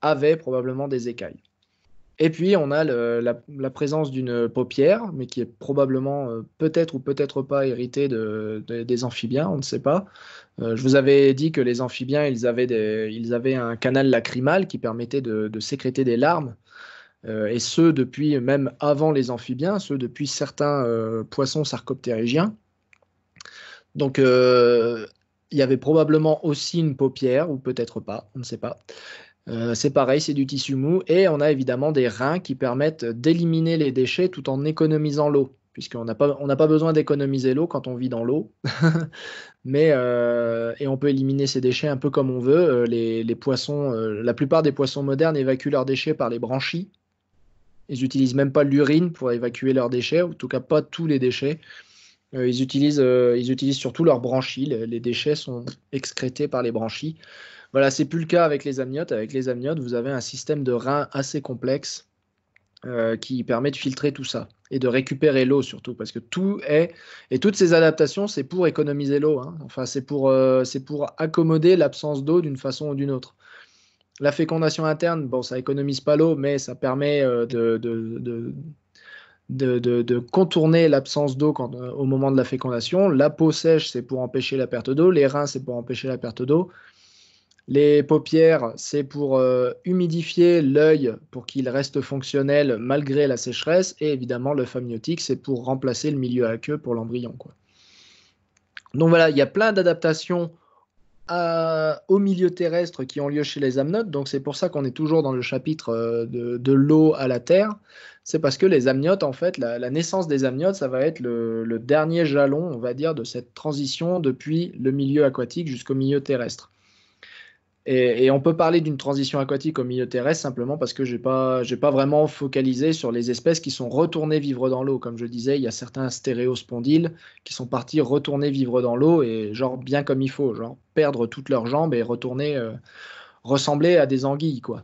avait probablement des écailles. Et puis, on a la, présence d'une paupière, mais qui est probablement euh, peut-être ou peut-être pas héritée des amphibiens, on ne sait pas. Euh, je vous avais dit que les amphibiens, ils avaient, un canal lacrymal qui permettait de sécréter des larmes. Euh, et ceux depuis même avant les amphibiens, ceux depuis certains euh, poissons sarcoptérygiens. Donc euh, il y avait probablement aussi une paupière, ou peut-être pas, on ne sait pas. c'est pareil, c'est du tissu mou. Et on a évidemment des reins qui permettent d'éliminer les déchets tout en économisant l'eau, puisqu'on n'a pas, besoin d'économiser l'eau quand on vit dans l'eau. [laughs] Mais et on peut éliminer ces déchets un peu comme on veut. la plupart des poissons modernes évacuent leurs déchets par les branchies, ils n'utilisent même pas l'urine pour évacuer leurs déchets, ou en tout cas pas tous les déchets. Euh, ils, utilisent, euh, ils utilisent surtout leurs branchies. Les, déchets sont excrétés par les branchies. Voilà, c'est plus le cas avec les amniotes. Avec les amniotes, vous avez un système de reins assez complexe euh, qui permet de filtrer tout ça et de récupérer l'eau surtout parce que tout est et toutes ces adaptations c'est pour économiser l'eau hein. enfin c'est pour c'est pour accommoder l'absence d'eau d'une façon ou d'une autre la fécondation interne, bon, ça économise pas l'eau, mais ça permet euh, de, contourner l'absence d'eau euh, au moment de la fécondation. La peau sèche, c'est pour empêcher la perte d'eau. Les reins, c'est pour empêcher la perte d'eau. Les paupières, c'est pour euh, humidifier l'œil pour qu'il reste fonctionnel malgré la sécheresse. Et évidemment, le famiotique, c'est pour remplacer le milieu aqueux pour l'embryon. Donc voilà, il y a plein d'adaptations euh, au milieu terrestre qui ont lieu chez les amniotes. Donc c'est pour ça qu'on est toujours dans le chapitre euh, de, l'eau à la terre. C'est parce que les amniotes, en fait, la, naissance des amniotes, ça va être le, dernier jalon, on va dire, de cette transition depuis le milieu aquatique jusqu'au milieu terrestre. Et, on peut parler d'une transition aquatique au milieu terrestre simplement parce que je n'ai pas, vraiment focalisé sur les espèces qui sont retournées vivre dans l'eau. Comme je disais, il y a certains stéréospondyles qui sont partis retourner vivre dans l'eau et genre bien comme il faut, genre perdre toutes leurs jambes et retourner, euh, ressembler à des anguilles. quoi.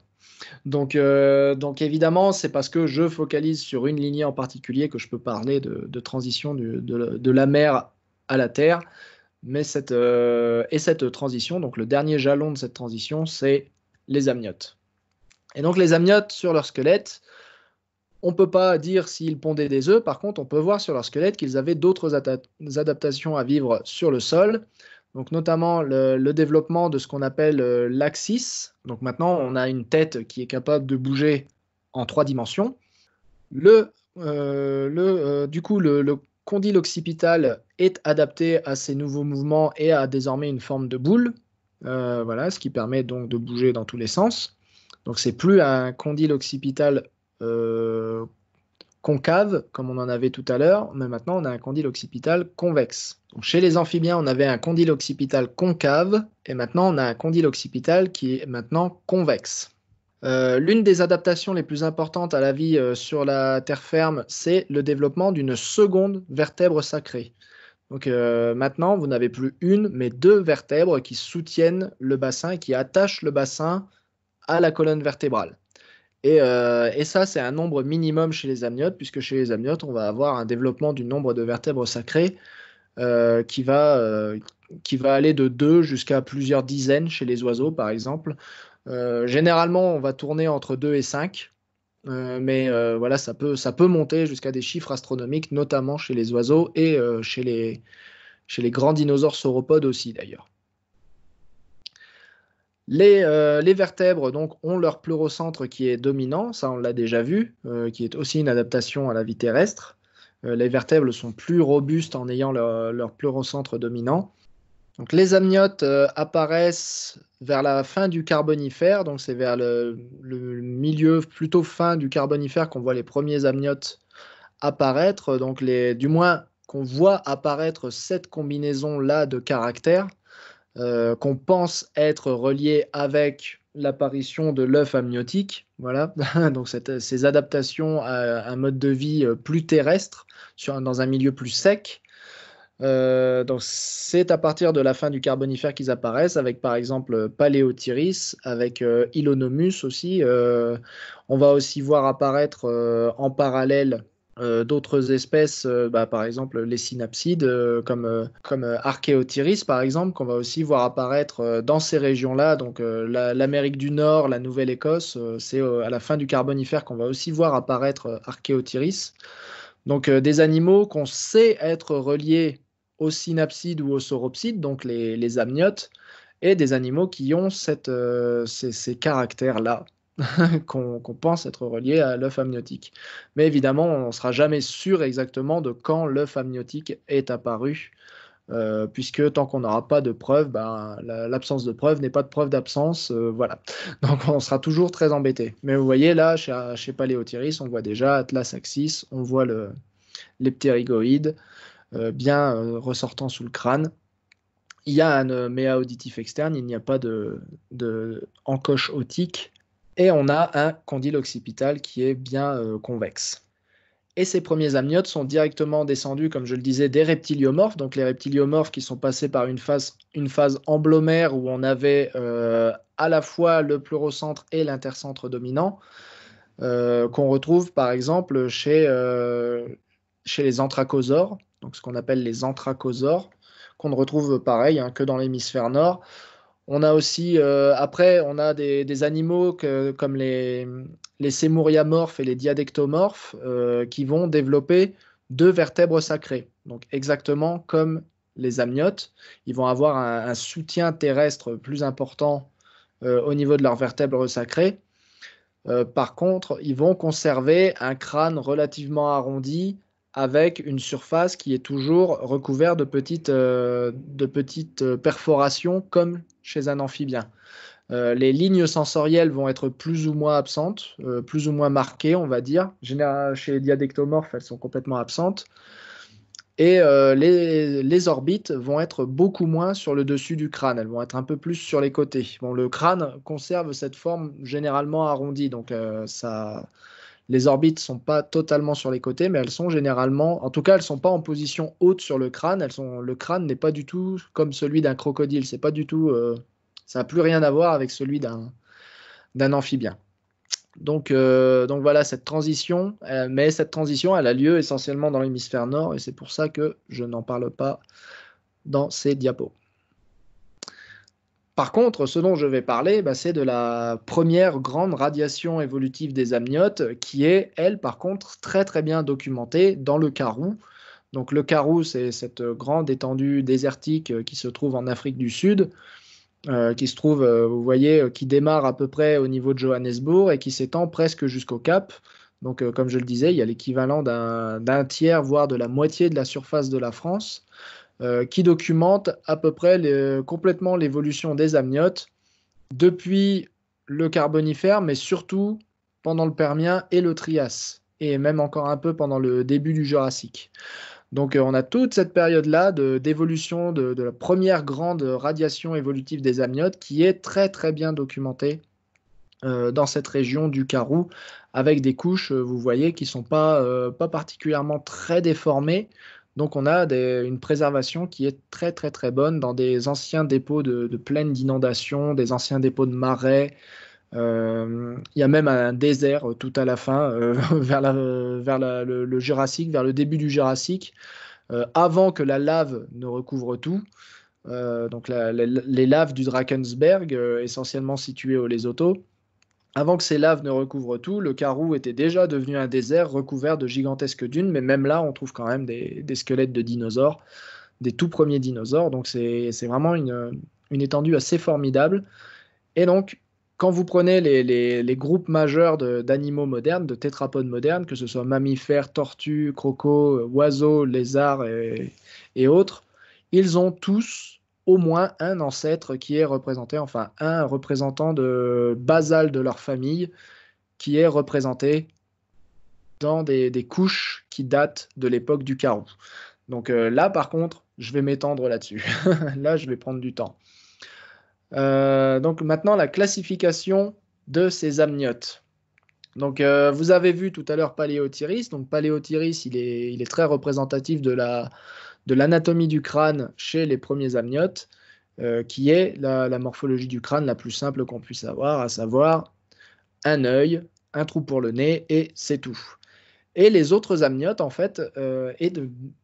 Euh, donc, évidemment, c'est parce que je focalise sur une lignée en particulier que je peux parler de, transition de la mer à la terre. Mais cette, euh, et cette transition, donc le dernier jalon de cette transition, c'est les amniotes. Et donc les amniotes sur leur squelette, on ne peut pas dire s'ils pondaient des œufs, par contre on peut voir sur leur squelette qu'ils avaient d'autres adaptations à vivre sur le sol, donc notamment le, développement de ce qu'on appelle euh, l'axis. Donc maintenant on a une tête qui est capable de bouger en trois dimensions. Le, euh, le, du coup, le, le condyle occipital est adapté à ces nouveaux mouvements et a désormais une forme de boule, euh, voilà, ce qui permet donc de bouger dans tous les sens. Donc c'est plus un condyle occipital euh, concave comme on en avait tout à l'heure, mais maintenant on a un condyle occipital convexe. chez les amphibiens, on avait un condyle occipital concave et maintenant on a un condyle occipital qui est maintenant convexe. Euh, l'une des adaptations les plus importantes à la vie sur la terre ferme, c'est le développement d'une seconde vertèbre sacrée. Donc euh, maintenant, vous n'avez plus une, mais deux vertèbres qui soutiennent le bassin, qui attachent le bassin à la colonne vertébrale. Euh, et, ça, c'est un nombre minimum chez les amniotes, puisque chez les amniotes, on va avoir un développement du nombre de vertèbres sacrées euh, qui, va, qui va aller de deux jusqu'à plusieurs dizaines chez les oiseaux, par exemple. généralement, on va tourner entre deux et 5 euh, mais euh, voilà, ça peut, monter jusqu'à des chiffres astronomiques, notamment chez les oiseaux et euh, chez, les, grands dinosaures sauropodes aussi d'ailleurs. Les, vertèbres donc, ont leur pleurocentre qui est dominant, ça on l'a déjà vu, qui est aussi une adaptation à la vie terrestre. les vertèbres sont plus robustes en ayant leur pleurocentre dominant. Donc les amniotes euh, apparaissent vers la fin du Carbonifère, donc c'est vers le, milieu plutôt fin du Carbonifère qu'on voit les premiers amniotes apparaître, donc les, du moins qu'on voit apparaître cette combinaison-là de caractères euh, qu'on pense être reliée avec l'apparition de l'œuf amniotique, voilà, [laughs] donc ces adaptations à un mode de vie euh, plus terrestre dans un milieu plus sec. Euh, donc c'est à partir de la fin du Carbonifère qu'ils apparaissent, avec par exemple euh, Paléotiris, avec euh, Ilonomus aussi. on va aussi voir apparaître en parallèle d'autres espèces, bah, par exemple les synapsides, comme, comme Archaeotiris par exemple, qu'on va aussi voir apparaître dans ces régions-là. Donc l'Amérique du Nord, la Nouvelle-Écosse, c'est à la fin du Carbonifère qu'on va aussi voir apparaître Archaeotiris. Donc des animaux qu'on sait être reliés aux synapsides ou aux sauropsides, donc les, amniotes, et des animaux qui ont euh, ces, caractères-là. [laughs] qu'on pense être reliés à l'œuf amniotique. Mais évidemment, on ne sera jamais sûr exactement de quand l'œuf amniotique est apparu, euh, puisque tant qu'on n'aura pas de preuves, ben, l'absence de preuve n'est pas de preuve d'absence. Euh, voilà. [laughs] Donc on sera toujours très embêté. Mais vous voyez là, chez, chez Paléotiris, on voit déjà Atlas axis, on voit le, les euh, bien euh, ressortant sous le crâne. Il y a un euh, méa auditif externe, il n'y a pas de, de encoche otique et on a un condyle occipital qui est bien convexe. Et ces premiers amniotes sont directement descendus, comme je le disais, des reptiliomorphes, donc les reptiliomorphes qui sont passés par une phase, une phase emblomère où on avait à la fois le pleurocentre et l'intercentre dominant, qu'on retrouve par exemple chez, chez les anthracosaures, donc ce qu'on appelle les anthracosaures, qu'on ne retrouve pareil hein, que dans l'hémisphère nord. On a aussi, euh, après, on a des, animaux comme les, les et les diadectomorphes euh, qui vont développer deux vertèbres sacrées, donc exactement comme les amniotes. Ils vont avoir un, soutien terrestre plus important euh, au niveau de leurs vertèbres sacrées. par contre, ils vont conserver un crâne relativement arrondi avec une surface qui est toujours recouverte de petites, euh, de petites euh, perforations comme chez un amphibien. Euh, les lignes sensorielles vont être plus ou moins absentes, plus ou moins marquées, on va dire. chez les diadectomorphes, elles sont complètement absentes. Et les, les, orbites vont être beaucoup moins sur le dessus du crâne, elles vont être un peu plus sur les côtés. Bon, le crâne conserve cette forme généralement arrondie, donc ça, les orbites sont pas totalement sur les côtés, mais elles sont généralement, en tout cas, elles sont pas en position haute sur le crâne. Elles sont, le crâne n'est pas du tout comme celui d'un crocodile. C'est pas du tout, euh, ça n'a plus rien à voir avec celui d'un d'un amphibien. Donc, euh, donc voilà cette transition, euh, mais cette transition, elle a lieu essentiellement dans l'hémisphère nord, et c'est pour ça que je n'en parle pas dans ces diapos. Par contre, ce dont je vais parler, bah, c'est de la première grande radiation évolutive des amniotes, qui est, elle, par contre, très très bien documentée dans le Karoo. Donc le Karoo, c'est cette grande étendue désertique euh, qui se trouve en Afrique du Sud, euh, qui se trouve, euh, vous voyez, qui démarre à peu près au niveau de Johannesburg et qui s'étend presque jusqu'au Cap. Donc comme je le disais, il y a l'équivalent d'un tiers, voire de la moitié de la surface de la France. Euh, qui documente à peu près complètement l'évolution des amniotes depuis le Carbonifère, mais surtout pendant le Permien et le Trias, et même encore un peu pendant le début du Jurassique. Donc euh, on a toute cette période-là d'évolution de, la première grande radiation évolutive des amniotes qui est très très bien documentée euh, dans cette région du Carou, avec des couches, vous voyez, qui ne sont pas, pas particulièrement très déformées, donc on a une préservation qui est très très très bonne dans des anciens dépôts de, plaines d'inondation, des anciens dépôts de marais. Euh, il y a même un désert euh, tout à la fin, euh, [laughs] vers, le, Jurassique, vers le début du Jurassique, avant que la lave ne recouvre tout. donc les laves du Drakensberg, essentiellement situées au Lesotho, avant que ces laves ne recouvrent tout, le Karoo était déjà devenu un désert recouvert de gigantesques dunes, mais même là, on trouve quand même des, squelettes de dinosaures, des tout premiers dinosaures, donc c'est vraiment une, étendue assez formidable. Et donc, quand vous prenez les, groupes majeurs d'animaux modernes, de tétrapodes modernes, que ce soit mammifères, tortues, crocos, oiseaux, lézards et autres, ils ont tous au moins un ancêtre qui est représenté, enfin un représentant de basal de leur famille qui est représenté dans des, couches qui datent de l'époque du carreau. Donc euh, là, par contre, je vais m'étendre là-dessus. [laughs] là, je vais prendre du temps. Euh, donc maintenant, la classification de ces amniotes. Donc euh, vous avez vu tout à l'heure Paléotiris. Donc Paléotiris, il est, il est très représentatif de la, de l'anatomie du crâne chez les premiers amniotes, euh, qui est la, morphologie du crâne la plus simple qu'on puisse avoir, à savoir un œil, un trou pour le nez, et c'est tout. Et les autres amniotes, en fait, euh, et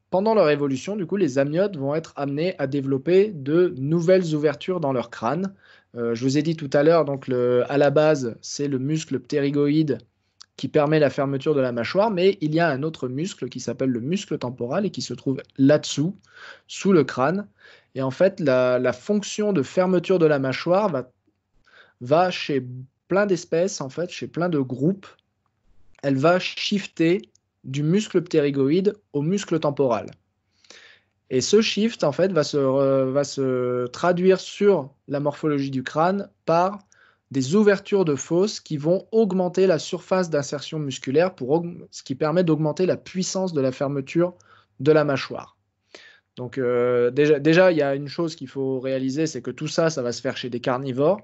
pendant leur évolution, du coup, les amniotes vont être amenés à développer de nouvelles ouvertures dans leur crâne. Euh, je vous ai dit tout à l'heure, donc à la base, c'est le muscle ptérygoïde qui permet la fermeture de la mâchoire, mais il y a un autre muscle qui s'appelle le muscle temporal et qui se trouve là-dessous, sous le crâne. Et en fait, la, fonction de fermeture de la mâchoire va, va chez plein d'espèces, en fait, chez plein de groupes, elle va shifter du muscle ptérygoïde au muscle temporal. Et ce shift, en fait, va se, va se traduire sur la morphologie du crâne par des ouvertures de fosses qui vont augmenter la surface d'insertion musculaire, ce qui permet d'augmenter la puissance de la fermeture de la mâchoire. Donc euh, déjà, il y a une chose qu'il faut réaliser, c'est que tout ça, ça va se faire chez des carnivores.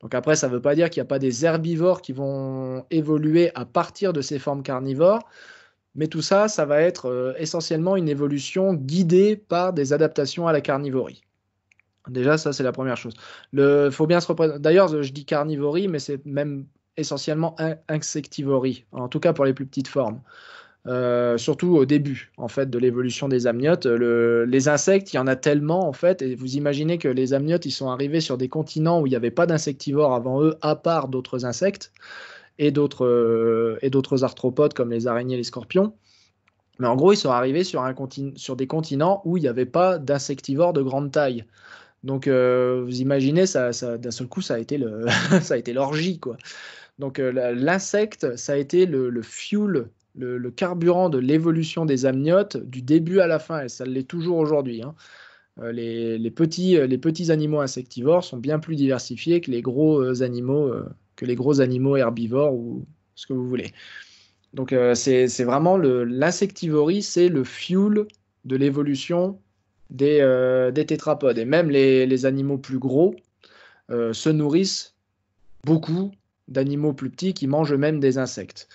Donc après, ça ne veut pas dire qu'il n'y a pas des herbivores qui vont évoluer à partir de ces formes carnivores, mais tout ça, ça va être euh, essentiellement une évolution guidée par des adaptations à la carnivorie. Déjà, ça, c'est la première chose. Le, faut bien se D'ailleurs, je dis carnivorie, mais c'est même essentiellement insectivorie, en tout cas pour les plus petites formes. Euh, surtout au début en fait de l'évolution des amniotes. les insectes, il y en a tellement en fait, et vous imaginez que les amniotes, ils sont arrivés sur des continents où il n'y avait pas d'insectivores avant eux, à part d'autres insectes et d'autres euh, arthropodes comme les araignées, et les scorpions. Mais en gros, ils sont arrivés sur, sur des continents où il n'y avait pas d'insectivores de grande taille. Donc euh, vous imaginez, ça, d'un seul coup, ça a été [laughs] ça a été l'orgie quoi. Donc euh, l'insecte, ça a été le, fuel, le, carburant de l'évolution des amniotes du début à la fin, et ça l'est toujours aujourd'hui. Hein. Euh, les, petits, animaux insectivores sont bien plus diversifiés que les gros animaux, que les gros animaux herbivores ou ce que vous voulez. Donc c'est vraiment l'insectivorie, c'est le fuel de l'évolution euh, des, tétrapodes. Et même les, animaux plus gros euh, se nourrissent beaucoup d'animaux plus petits qui mangent même des insectes.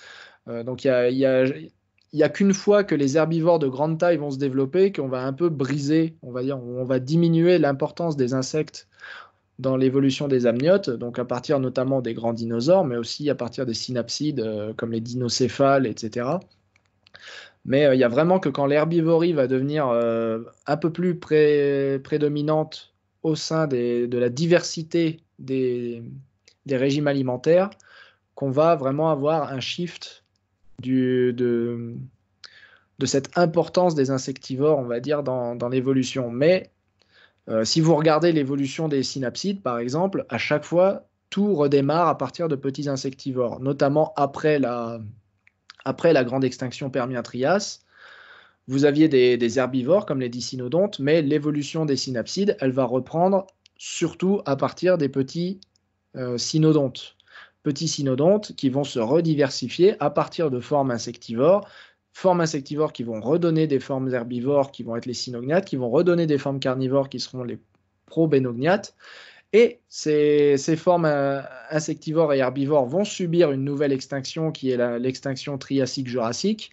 Euh, donc il n'y a, qu'une fois que les herbivores de grande taille vont se développer qu'on va un peu briser, on va dire, on va diminuer l'importance des insectes dans l'évolution des amniotes, donc à partir notamment des grands dinosaures, mais aussi à partir des synapsides comme les dinocéphales, etc. Mais euh, il y a vraiment que quand l'herbivorie va devenir euh, un peu plus prédominante au sein de la diversité des, régimes alimentaires, qu'on va vraiment avoir un shift de, cette importance des insectivores, on va dire, dans, l'évolution. Mais euh, si vous regardez l'évolution des synapsides, par exemple, à chaque fois, tout redémarre à partir de petits insectivores, notamment après la, après la grande extinction Permien-Trias, vous aviez des, herbivores comme les dicynodontes, mais l'évolution des synapsides, elle va reprendre surtout à partir des petits euh, synodontes, Petits synodontes qui vont se rediversifier à partir de formes insectivores, formes insectivores qui vont redonner des formes herbivores qui vont être les cynognates, qui vont redonner des formes carnivores qui seront les probénognates, et ces, formes euh, insectivores et herbivores vont subir une nouvelle extinction qui est l'extinction triassique-jurassique.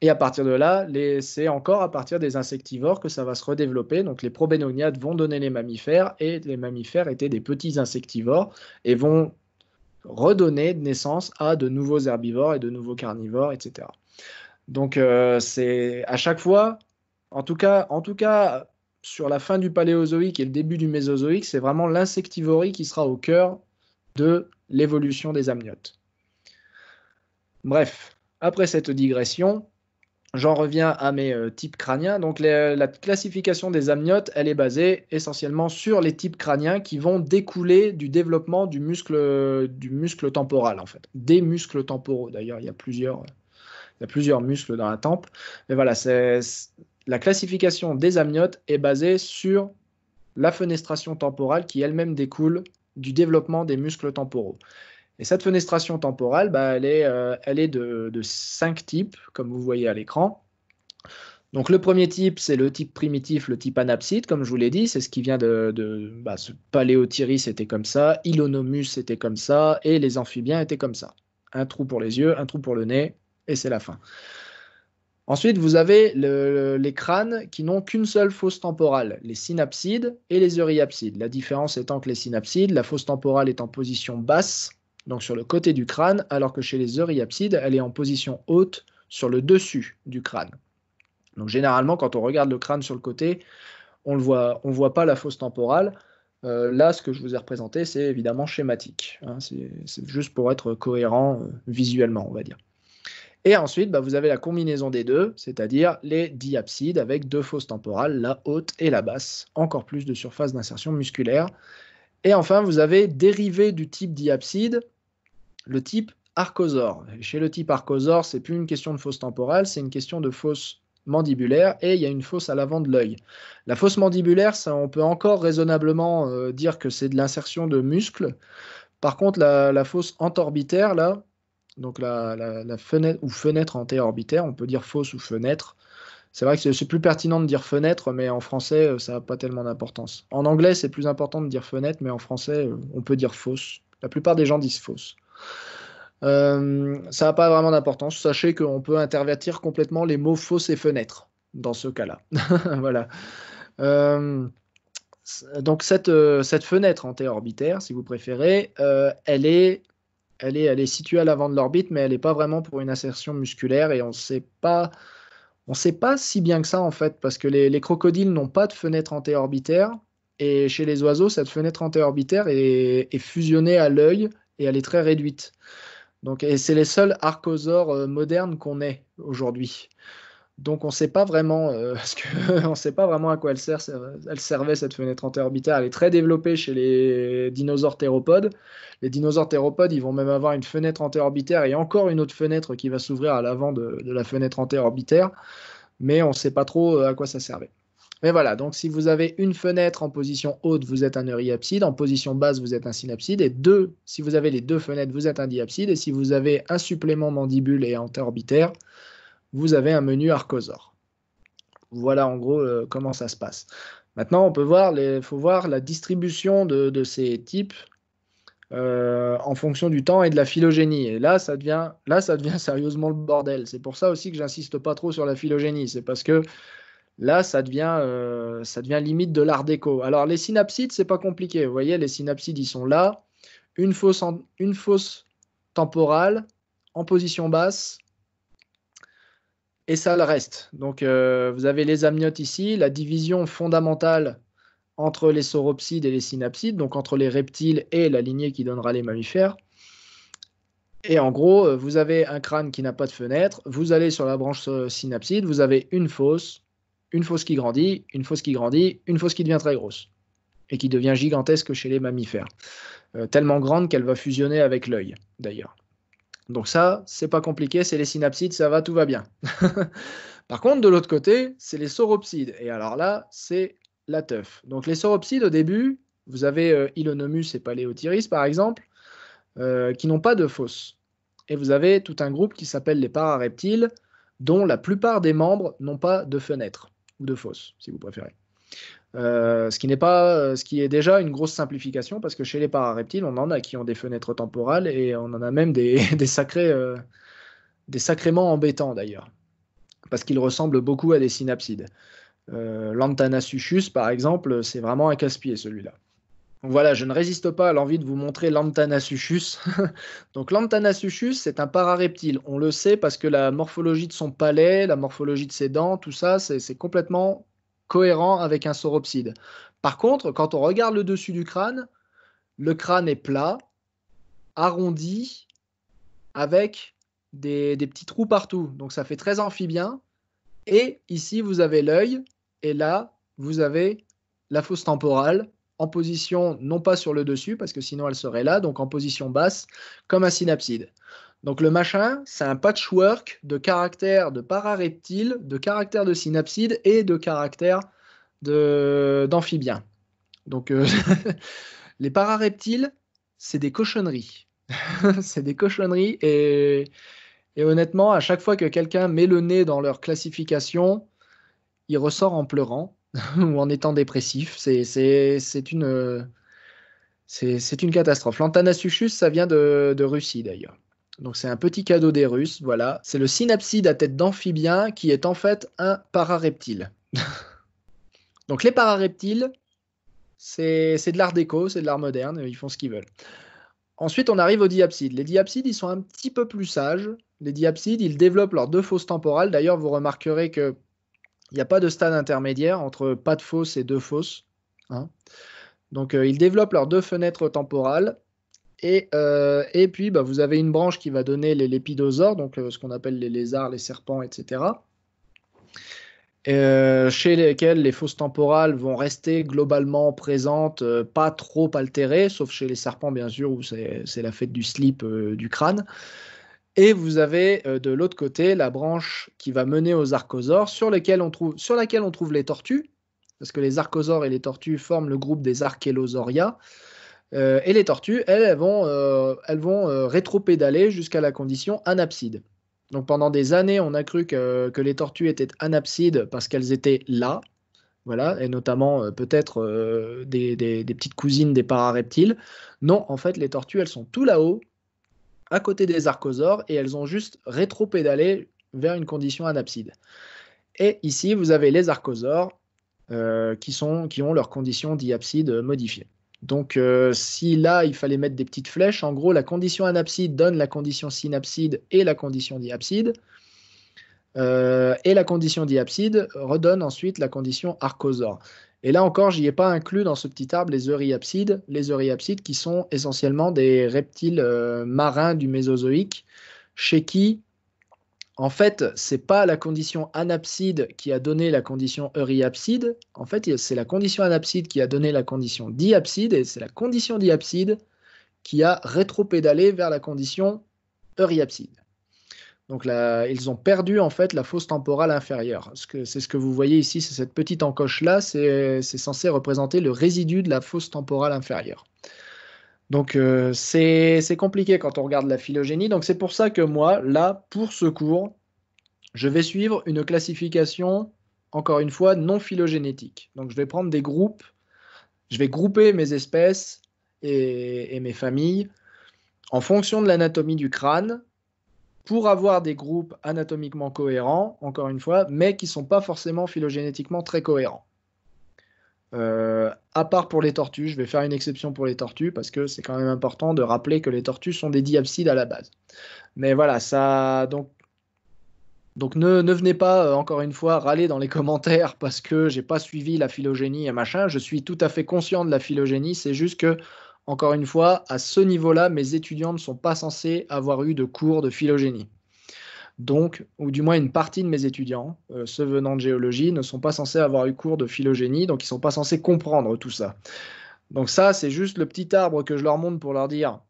Et à partir de là, c'est encore à partir des insectivores que ça va se redévelopper. Donc les probénoniates vont donner les mammifères et les mammifères étaient des petits insectivores et vont redonner naissance à de nouveaux herbivores et de nouveaux carnivores, etc. Donc euh, c'est à chaque fois, en tout cas, en tout cas sur la fin du Paléozoïque et le début du Mésozoïque, c'est vraiment l'insectivorie qui sera au cœur de l'évolution des amniotes. Bref, après cette digression, j'en reviens à mes euh, types crâniens. Donc euh, la classification des amniotes, elle est basée essentiellement sur les types crâniens qui vont découler du développement du muscle, du muscle temporal en fait, des muscles temporaux. D'ailleurs, il y a plusieurs. Il y a plusieurs muscles dans la tempe. Mais voilà, c'est la classification des amniotes est basée sur la fenestration temporale qui elle-même découle du développement des muscles temporaux. Et cette fenestration temporale, bah, elle est, euh, elle est de, cinq types, comme vous voyez à l'écran. Donc le premier type, c'est le type primitif, le type anapside, comme je vous l'ai dit, c'est ce qui vient de, de bah, ce c'était comme ça, Ilonomus était comme ça, et les amphibiens étaient comme ça. Un trou pour les yeux, un trou pour le nez, et c'est la fin. Ensuite, vous avez les crânes qui n'ont qu'une seule fosse temporale, les synapsides et les euryapsides. La différence étant que les synapsides, la fosse temporale est en position basse, donc sur le côté du crâne, alors que chez les euryapsides, elle est en position haute sur le dessus du crâne. Donc généralement, quand on regarde le crâne sur le côté, on ne voit, pas la fosse temporale. Euh, là, ce que je vous ai représenté, c'est évidemment schématique. Hein. c'est juste pour être cohérent euh, visuellement, on va dire. Et ensuite, bah, vous avez la combinaison des deux, c'est-à-dire les diapsides avec deux fosses temporales, la haute et la basse, encore plus de surface d'insertion musculaire. Et enfin, vous avez dérivé du type diapside, le type arcosaure. chez le type ce c'est plus une question de fosse temporale, c'est une question de fosse mandibulaire et il y a une fosse à l'avant de l'œil. La fosse mandibulaire, ça, on peut encore raisonnablement euh, dire que c'est de l'insertion de muscles. Par contre, la, la fosse entorbitaire, là, donc la, fenêtre ou fenêtre antéorbitaire, on peut dire fausse ou fenêtre. C'est vrai que c'est plus pertinent de dire fenêtre, mais en français, euh, ça n'a pas tellement d'importance. En anglais, c'est plus important de dire fenêtre, mais en français, euh, on peut dire fausse La plupart des gens disent fausse euh, ça n'a pas vraiment d'importance. Sachez qu'on peut intervertir complètement les mots fausse et fenêtre dans ce cas-là. [laughs] voilà. donc cette, cette fenêtre antéorbitaire, si vous préférez, elle est elle est, située à l'avant de l'orbite, mais elle n'est pas vraiment pour une insertion musculaire et on ne sait pas. On sait pas si bien que ça en fait, parce que les, crocodiles n'ont pas de fenêtre antéorbitaire, et chez les oiseaux, cette fenêtre antéorbitaire est, fusionnée à l'œil et elle est très réduite. Donc, et c'est les seuls archosaures euh, modernes qu'on ait aujourd'hui. Donc on ne sait pas vraiment euh, [laughs] sait pas vraiment à quoi elle, sert, elle servait cette fenêtre antéorbitaire. Elle est très développée chez les dinosaures théropodes. Les dinosaures théropodes, ils vont même avoir une fenêtre antéorbitaire et encore une autre fenêtre qui va s'ouvrir à l'avant de, la fenêtre antéorbitaire, mais on ne sait pas trop euh, à quoi ça servait. Mais voilà, donc si vous avez une fenêtre en position haute, vous êtes un euryapside, en position basse, vous êtes un synapside, et deux, si vous avez les deux fenêtres, vous êtes un diapside, et si vous avez un supplément mandibule et antéorbitaire, vous avez un menu Arcosor. Voilà en gros euh, comment ça se passe. Maintenant, on peut voir, il faut voir la distribution de, ces types euh, en fonction du temps et de la phylogénie. Et là, ça devient, là, ça devient [laughs] sérieusement le bordel. C'est pour ça aussi que j'insiste pas trop sur la phylogénie. C'est parce que là, ça devient, euh, ça devient limite de l'art déco. Alors, les synapsides, c'est pas compliqué. Vous voyez, les synapsides, ils sont là. Une fosse une temporale en position basse et ça le reste. Donc euh, vous avez les amniotes ici, la division fondamentale entre les sauropsides et les synapsides, donc entre les reptiles et la lignée qui donnera les mammifères. Et en gros, euh, vous avez un crâne qui n'a pas de fenêtre, vous allez sur la branche euh, synapside, vous avez une fosse, une fosse qui grandit, une fosse qui grandit, une fosse qui devient très grosse et qui devient gigantesque chez les mammifères, tellement grande qu'elle va fusionner avec l'œil d'ailleurs. Donc ça, c'est pas compliqué, c'est les synapsides, ça va, tout va bien. [laughs] Par contre, de l'autre côté, c'est les sauropsides. Et alors là, c'est la teuf. Donc les sauropsides, au début, vous avez euh, Ilonomus et Paléotiris, par exemple, euh, qui n'ont pas de fosse. Et vous avez tout un groupe qui s'appelle les parareptiles, dont la plupart des membres n'ont pas de fenêtre, ou de fosse, si vous préférez. Euh, ce qui n'est pas, euh, ce qui est déjà une grosse simplification parce que chez les parareptiles, on en a qui ont des fenêtres temporales et on en a même des, [laughs] sacrés, euh, des sacrément embêtants d'ailleurs, parce qu'ils ressemblent beaucoup à des synapsides. Euh, Lantanasuchus, par exemple, c'est vraiment un casse-pied celui-là. voilà, je ne résiste pas à l'envie de vous montrer Lantanasuchus. [laughs] Donc Lantanasuchus, c'est un parareptile. On le sait parce que la morphologie de son palais, la morphologie de ses dents, tout ça, c'est complètement cohérent avec un sauropside. Par contre, quand on regarde le dessus du crâne, le crâne est plat, arrondi, avec des, petits trous partout. Donc ça fait très amphibien. Et ici, vous avez l'œil, et là, vous avez la fosse temporale en position non pas sur le dessus, parce que sinon elle serait là, donc en position basse, comme un synapside. Donc le machin, c'est un patchwork de caractères de parareptiles, de caractères de synapsides et de caractères d'amphibiens. Donc euh, [laughs] les parareptiles, c'est des cochonneries. [laughs] c'est des cochonneries et, honnêtement, à chaque fois que quelqu'un met le nez dans leur classification, il ressort en pleurant [laughs] ou en étant dépressif. C'est une, catastrophe. L'Antanasuchus, ça vient de Russie d'ailleurs. Donc c'est un petit cadeau des Russes, voilà. C'est le synapside à tête d'amphibien qui est en fait un parareptile. [laughs] Donc les parareptiles, c'est de l'art déco, c'est de l'art moderne, ils font ce qu'ils veulent. Ensuite, on arrive aux diapsides. Les diapsides, ils sont un petit peu plus sages. Les diapsides, ils développent leurs deux fosses temporales. D'ailleurs, vous remarquerez que il n'y a pas de stade intermédiaire entre pas de fosse et deux fosses. Hein. Donc, euh, ils développent leurs deux fenêtres temporales euh, et, puis, bah, vous avez une branche qui va donner les lépidosaures, donc euh, ce qu'on appelle les lézards, les serpents, etc. Euh, chez lesquels les fosses temporales vont rester globalement présentes, pas trop altérées, sauf chez les serpents, bien sûr, où c'est la fête du slip du crâne. Et vous avez de l'autre côté la branche qui va mener aux archosaures, sur, sur laquelle on trouve les tortues, parce que les archosaures et les tortues forment le groupe des archélosauria. Euh, et les tortues, elles, vont, euh, elles euh, rétropédaler jusqu'à la condition anapside. Donc pendant des années, on a cru que, les tortues étaient anapsides parce qu'elles étaient là, voilà, et notamment peut-être des, petites cousines des parareptiles. Non, en fait, les tortues, elles sont tout là-haut, à côté des archosaures, et elles ont juste rétropédalé vers une condition anapside. Et ici, vous avez les archosaures qui, qui ont leur condition diapside modifiée. Donc, euh, si là, il fallait mettre des petites flèches, en gros, la condition anapside donne la condition synapside et la condition diapside. Euh, et la condition diapside redonne ensuite la condition arcosaure. Et là encore, j'y ai pas inclus dans ce petit arbre les euryapsides, les euryapsides qui sont essentiellement des reptiles euh, marins du Mésozoïque, chez qui en fait, c'est pas la condition anapside qui a donné la condition euryapside. En fait, c'est la condition anapside qui a donné la condition diapside, et c'est la condition diapside qui a rétropédalé vers la condition euryapside. Donc là, ils ont perdu en fait la fosse temporale inférieure. C'est ce que vous voyez ici, c'est cette petite encoche là, c'est censé représenter le résidu de la fosse temporale inférieure. Donc euh, c'est compliqué quand on regarde la phylogénie. Donc c'est pour ça que moi, là, pour ce cours, je vais suivre une classification, encore une fois, non phylogénétique. Donc je vais prendre des groupes, je vais grouper mes espèces et, et mes familles en fonction de l'anatomie du crâne pour avoir des groupes anatomiquement cohérents, encore une fois, mais qui ne sont pas forcément phylogénétiquement très cohérents. Euh, à part pour les tortues, je vais faire une exception pour les tortues parce que c'est quand même important de rappeler que les tortues sont des diapsides à la base. Mais voilà, ça donc donc ne, venez pas, euh, encore une fois, râler dans les [laughs] commentaires parce que j'ai pas suivi la phylogénie et machin. Je suis tout à fait conscient de la phylogénie. C'est juste que, encore une fois, à ce niveau-là, mes étudiants ne sont pas censés avoir eu de cours de phylogénie. Donc, ou du moins une partie de mes étudiants, euh, ceux venant de géologie, ne sont pas censés avoir eu cours de phylogénie, donc ils ne sont pas censés comprendre tout ça. Donc ça, c'est juste le petit arbre que je leur montre pour leur dire,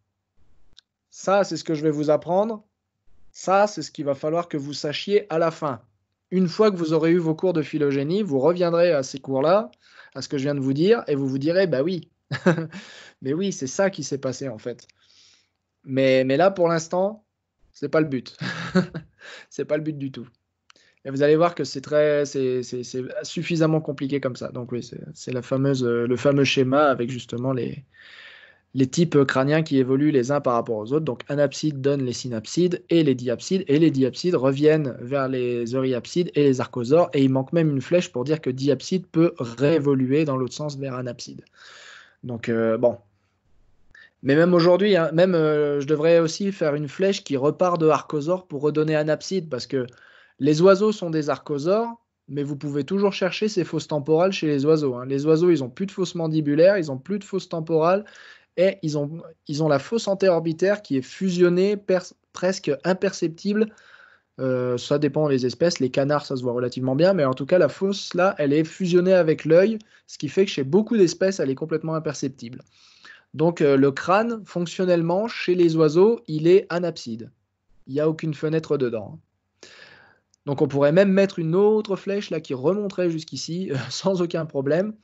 ça, c'est ce que je vais vous apprendre, ça, c'est ce qu'il va falloir que vous sachiez à la fin. Une fois que vous aurez eu vos cours de phylogénie, vous reviendrez à ces cours-là, à ce que je viens de vous dire, et vous vous direz, bah oui, [laughs] mais oui, c'est ça qui s'est passé en fait. Mais, mais là, pour l'instant, c'est pas le but. [laughs] c'est pas le but du tout. Et vous allez voir que c'est très, c'est suffisamment compliqué comme ça. Donc oui, c'est la fameuse, euh, le fameux schéma avec justement les, types crâniens qui évoluent les uns par rapport aux autres. Donc anapside donne les synapsides et les diapsides, et les diapsides reviennent vers les euryapsides et les archosaures, et il manque même une flèche pour dire que diapside peut réévoluer dans l'autre sens vers anapside. Donc euh, bon, mais même aujourd'hui, hein, même euh, je devrais aussi faire une flèche qui repart de archosaure pour redonner abside, parce que les oiseaux sont des archosaures, mais vous pouvez toujours chercher ces fosses temporales chez les oiseaux. Hein. Les oiseaux, ils ont plus de fosses mandibulaires, ils ont plus de fosses temporales, et ils ont, la fosse antéorbitaire qui est fusionnée, presque imperceptible. Euh, ça dépend des espèces, les canards ça se voit relativement bien, mais en tout cas la fosse là, elle est fusionnée avec l'œil, ce qui fait que chez beaucoup d'espèces, elle est complètement imperceptible. Donc euh, le crâne, fonctionnellement, chez les oiseaux, il est anapside. Il n'y a aucune fenêtre dedans. Hein. Donc on pourrait même mettre une autre flèche là qui remonterait jusqu'ici euh, [laughs] sans aucun problème.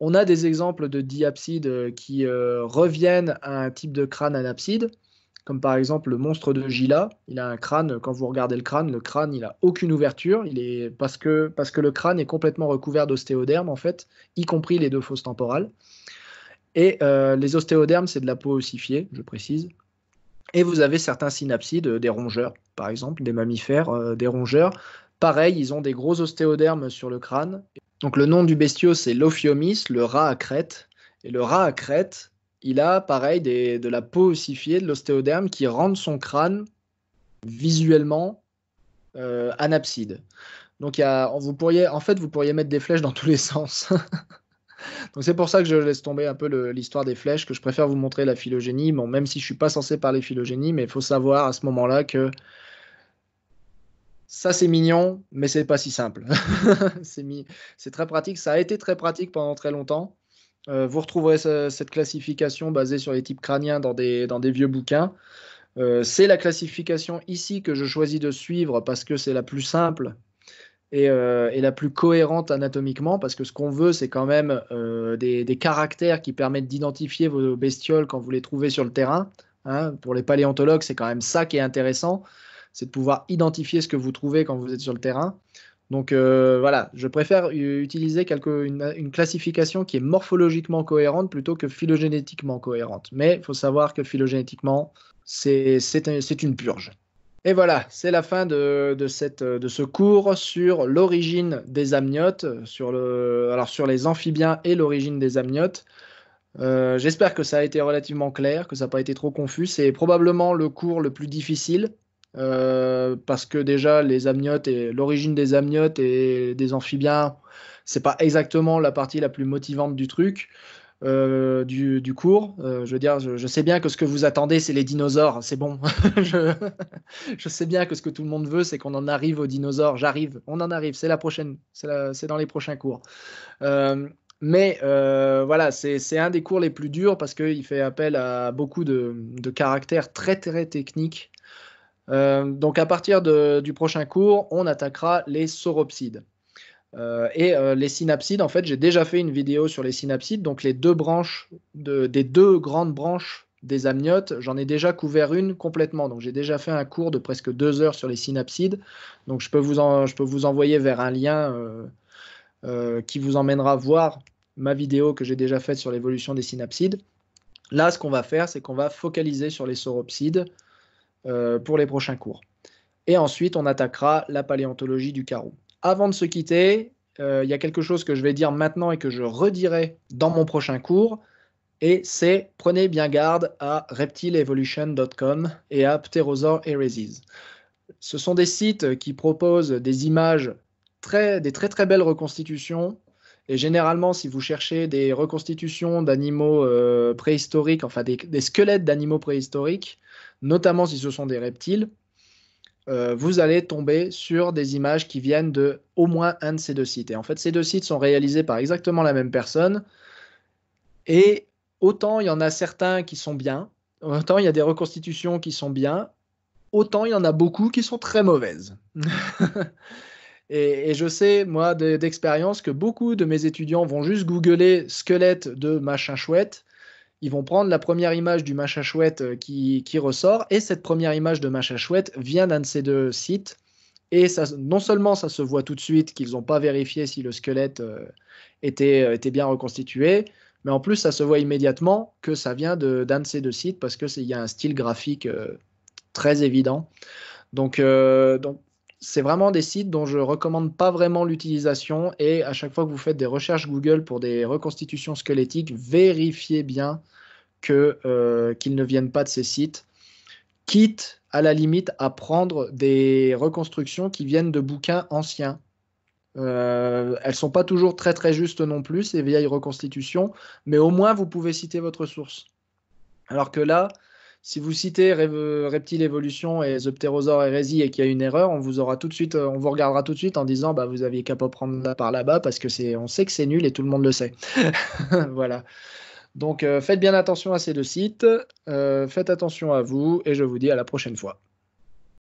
On a des exemples de diapsides euh, qui reviennent à un type de crâne anapside, comme par exemple le monstre de Gila. Il a un crâne, quand vous regardez le crâne, le crâne il n'a aucune ouverture, il est parce que, parce que le crâne est complètement recouvert d'ostéoderme en fait, y compris les deux fosses temporales. Et euh, les ostéodermes, c'est de la peau ossifiée, je précise. Et vous avez certains synapsides, euh, des rongeurs, par exemple, des mammifères, euh, des rongeurs. Pareil, ils ont des gros ostéodermes sur le crâne. Donc le nom du bestiau, c'est l'Ophiomis, le rat à crête. Et le rat à crête, il a pareil de la peau ossifiée, de l'ostéoderme, qui rend son crâne visuellement anapside. Donc vous pourriez, en fait, vous pourriez mettre des flèches dans tous les [laughs] sens. Donc c'est pour ça que je laisse tomber un peu l'histoire des flèches, que je préfère vous montrer la phylogénie, même si je suis pas censé parler phylogénie, mais il faut savoir à ce moment-là que ça c'est mignon, mais ce c'est pas si simple. [laughs] c'est très pratique, ça a été très pratique pendant très longtemps. Euh, vous retrouverez cette classification basée sur les types crâniens dans des, vieux bouquins. Euh, c'est la classification ici que je choisis de suivre parce que c'est la plus simple euh, et, la plus cohérente anatomiquement, parce que ce qu'on veut, c'est quand même euh, des, caractères qui permettent d'identifier vos bestioles quand vous les trouvez sur le terrain. Hein. Pour les paléontologues, c'est quand même ça qui est intéressant, c'est de pouvoir identifier ce que vous trouvez quand vous êtes sur le terrain. Donc euh, voilà, je préfère utiliser quelque, une, classification qui est morphologiquement cohérente plutôt que phylogénétiquement cohérente. Mais il faut savoir que phylogénétiquement, c'est c'est une purge. Et voilà, c'est la fin de, cette, de ce cours sur l'origine des amniotes, sur, le, alors sur les amphibiens et l'origine des amniotes. Euh, j'espère que ça a été relativement clair, que ça n'a pas été trop confus. C'est probablement le cours le plus difficile, euh, parce que déjà, les amniotes et l'origine des amniotes et des amphibiens, c'est pas exactement la partie la plus motivante du truc. Euh, du, cours. Euh, je veux dire, je, sais bien que ce que vous attendez, c'est les dinosaures, c'est bon. [laughs] [laughs] je, sais bien que ce que tout le monde veut, c'est qu'on en arrive aux dinosaures. J'arrive, on en arrive, c'est la prochaine, c'est dans les prochains cours. Euh, mais voilà, c'est un des cours les plus durs parce qu'il fait appel à beaucoup de, caractères très très techniques. donc à partir du prochain cours, on attaquera les sauropsides. Euh, et euh, les synapsides, en fait, j'ai déjà fait une vidéo sur les synapsides, donc les deux branches des deux grandes branches des amniotes, j'en ai déjà couvert une complètement. Donc j'ai déjà fait un cours de presque deux heures sur les synapsides. Donc je peux vous, en, je peux vous envoyer vers un lien euh, qui vous emmènera voir ma vidéo que j'ai déjà faite sur l'évolution des synapsides. Là, ce qu'on va faire, c'est qu'on va focaliser sur les sauropsides pour les prochains cours. Et ensuite, on attaquera la paléontologie du carreau. Avant de se quitter, euh, il y a quelque chose que je vais dire maintenant et que je redirai dans mon prochain cours, et c'est prenez bien garde à reptileevolution.com et à Pterosaur Ce sont des sites qui proposent des images, très, des très très belles reconstitutions et généralement, si vous cherchez des reconstitutions d'animaux euh, préhistoriques, enfin des, des squelettes d'animaux préhistoriques, notamment si ce sont des reptiles, euh, vous allez tomber sur des images qui viennent de au moins un de ces deux sites. Et en fait, ces deux sites sont réalisés par exactement la même personne. Et autant il y en a certains qui sont bien, autant il y a des reconstitutions qui sont bien, autant il y en a beaucoup qui sont très mauvaises. [laughs] et, et, je sais, moi, d'expérience, que beaucoup de mes étudiants vont juste googler squelette de machin chouette ils vont prendre la première image du Macha Chouette euh, qui, qui, ressort, et cette première image de Macha Chouette vient d'un de ces deux sites. Et ça, non seulement ça se voit tout de suite qu'ils n'ont pas vérifié si le squelette euh, était, euh, était, bien reconstitué, mais en plus ça se voit immédiatement que ça vient d'un de, ces deux sites parce qu'il y a un style graphique très évident. Donc, donc c'est vraiment des sites dont je recommande pas vraiment l'utilisation et à chaque fois que vous faites des recherches Google pour des reconstitutions squelettiques, vérifiez bien euh, qu'ils ne viennent pas de ces sites, quitte à la limite à prendre des reconstructions qui viennent de bouquins anciens. Euh, elles sont pas toujours très très justes non plus ces vieilles reconstitutions, mais au moins vous pouvez citer votre source. Alors que là, si vous citez euh, Reptile Evolution et The Hérésie et qu'il y a une erreur, on vous aura tout de suite, euh, on vous regardera tout de suite en disant bah vous aviez qu'à pas prendre là par là-bas parce que c'est, on sait que c'est nul et tout le monde le sait. [laughs] voilà. Donc euh, faites bien attention à ces deux sites, faites attention à vous et je vous dis à la prochaine fois.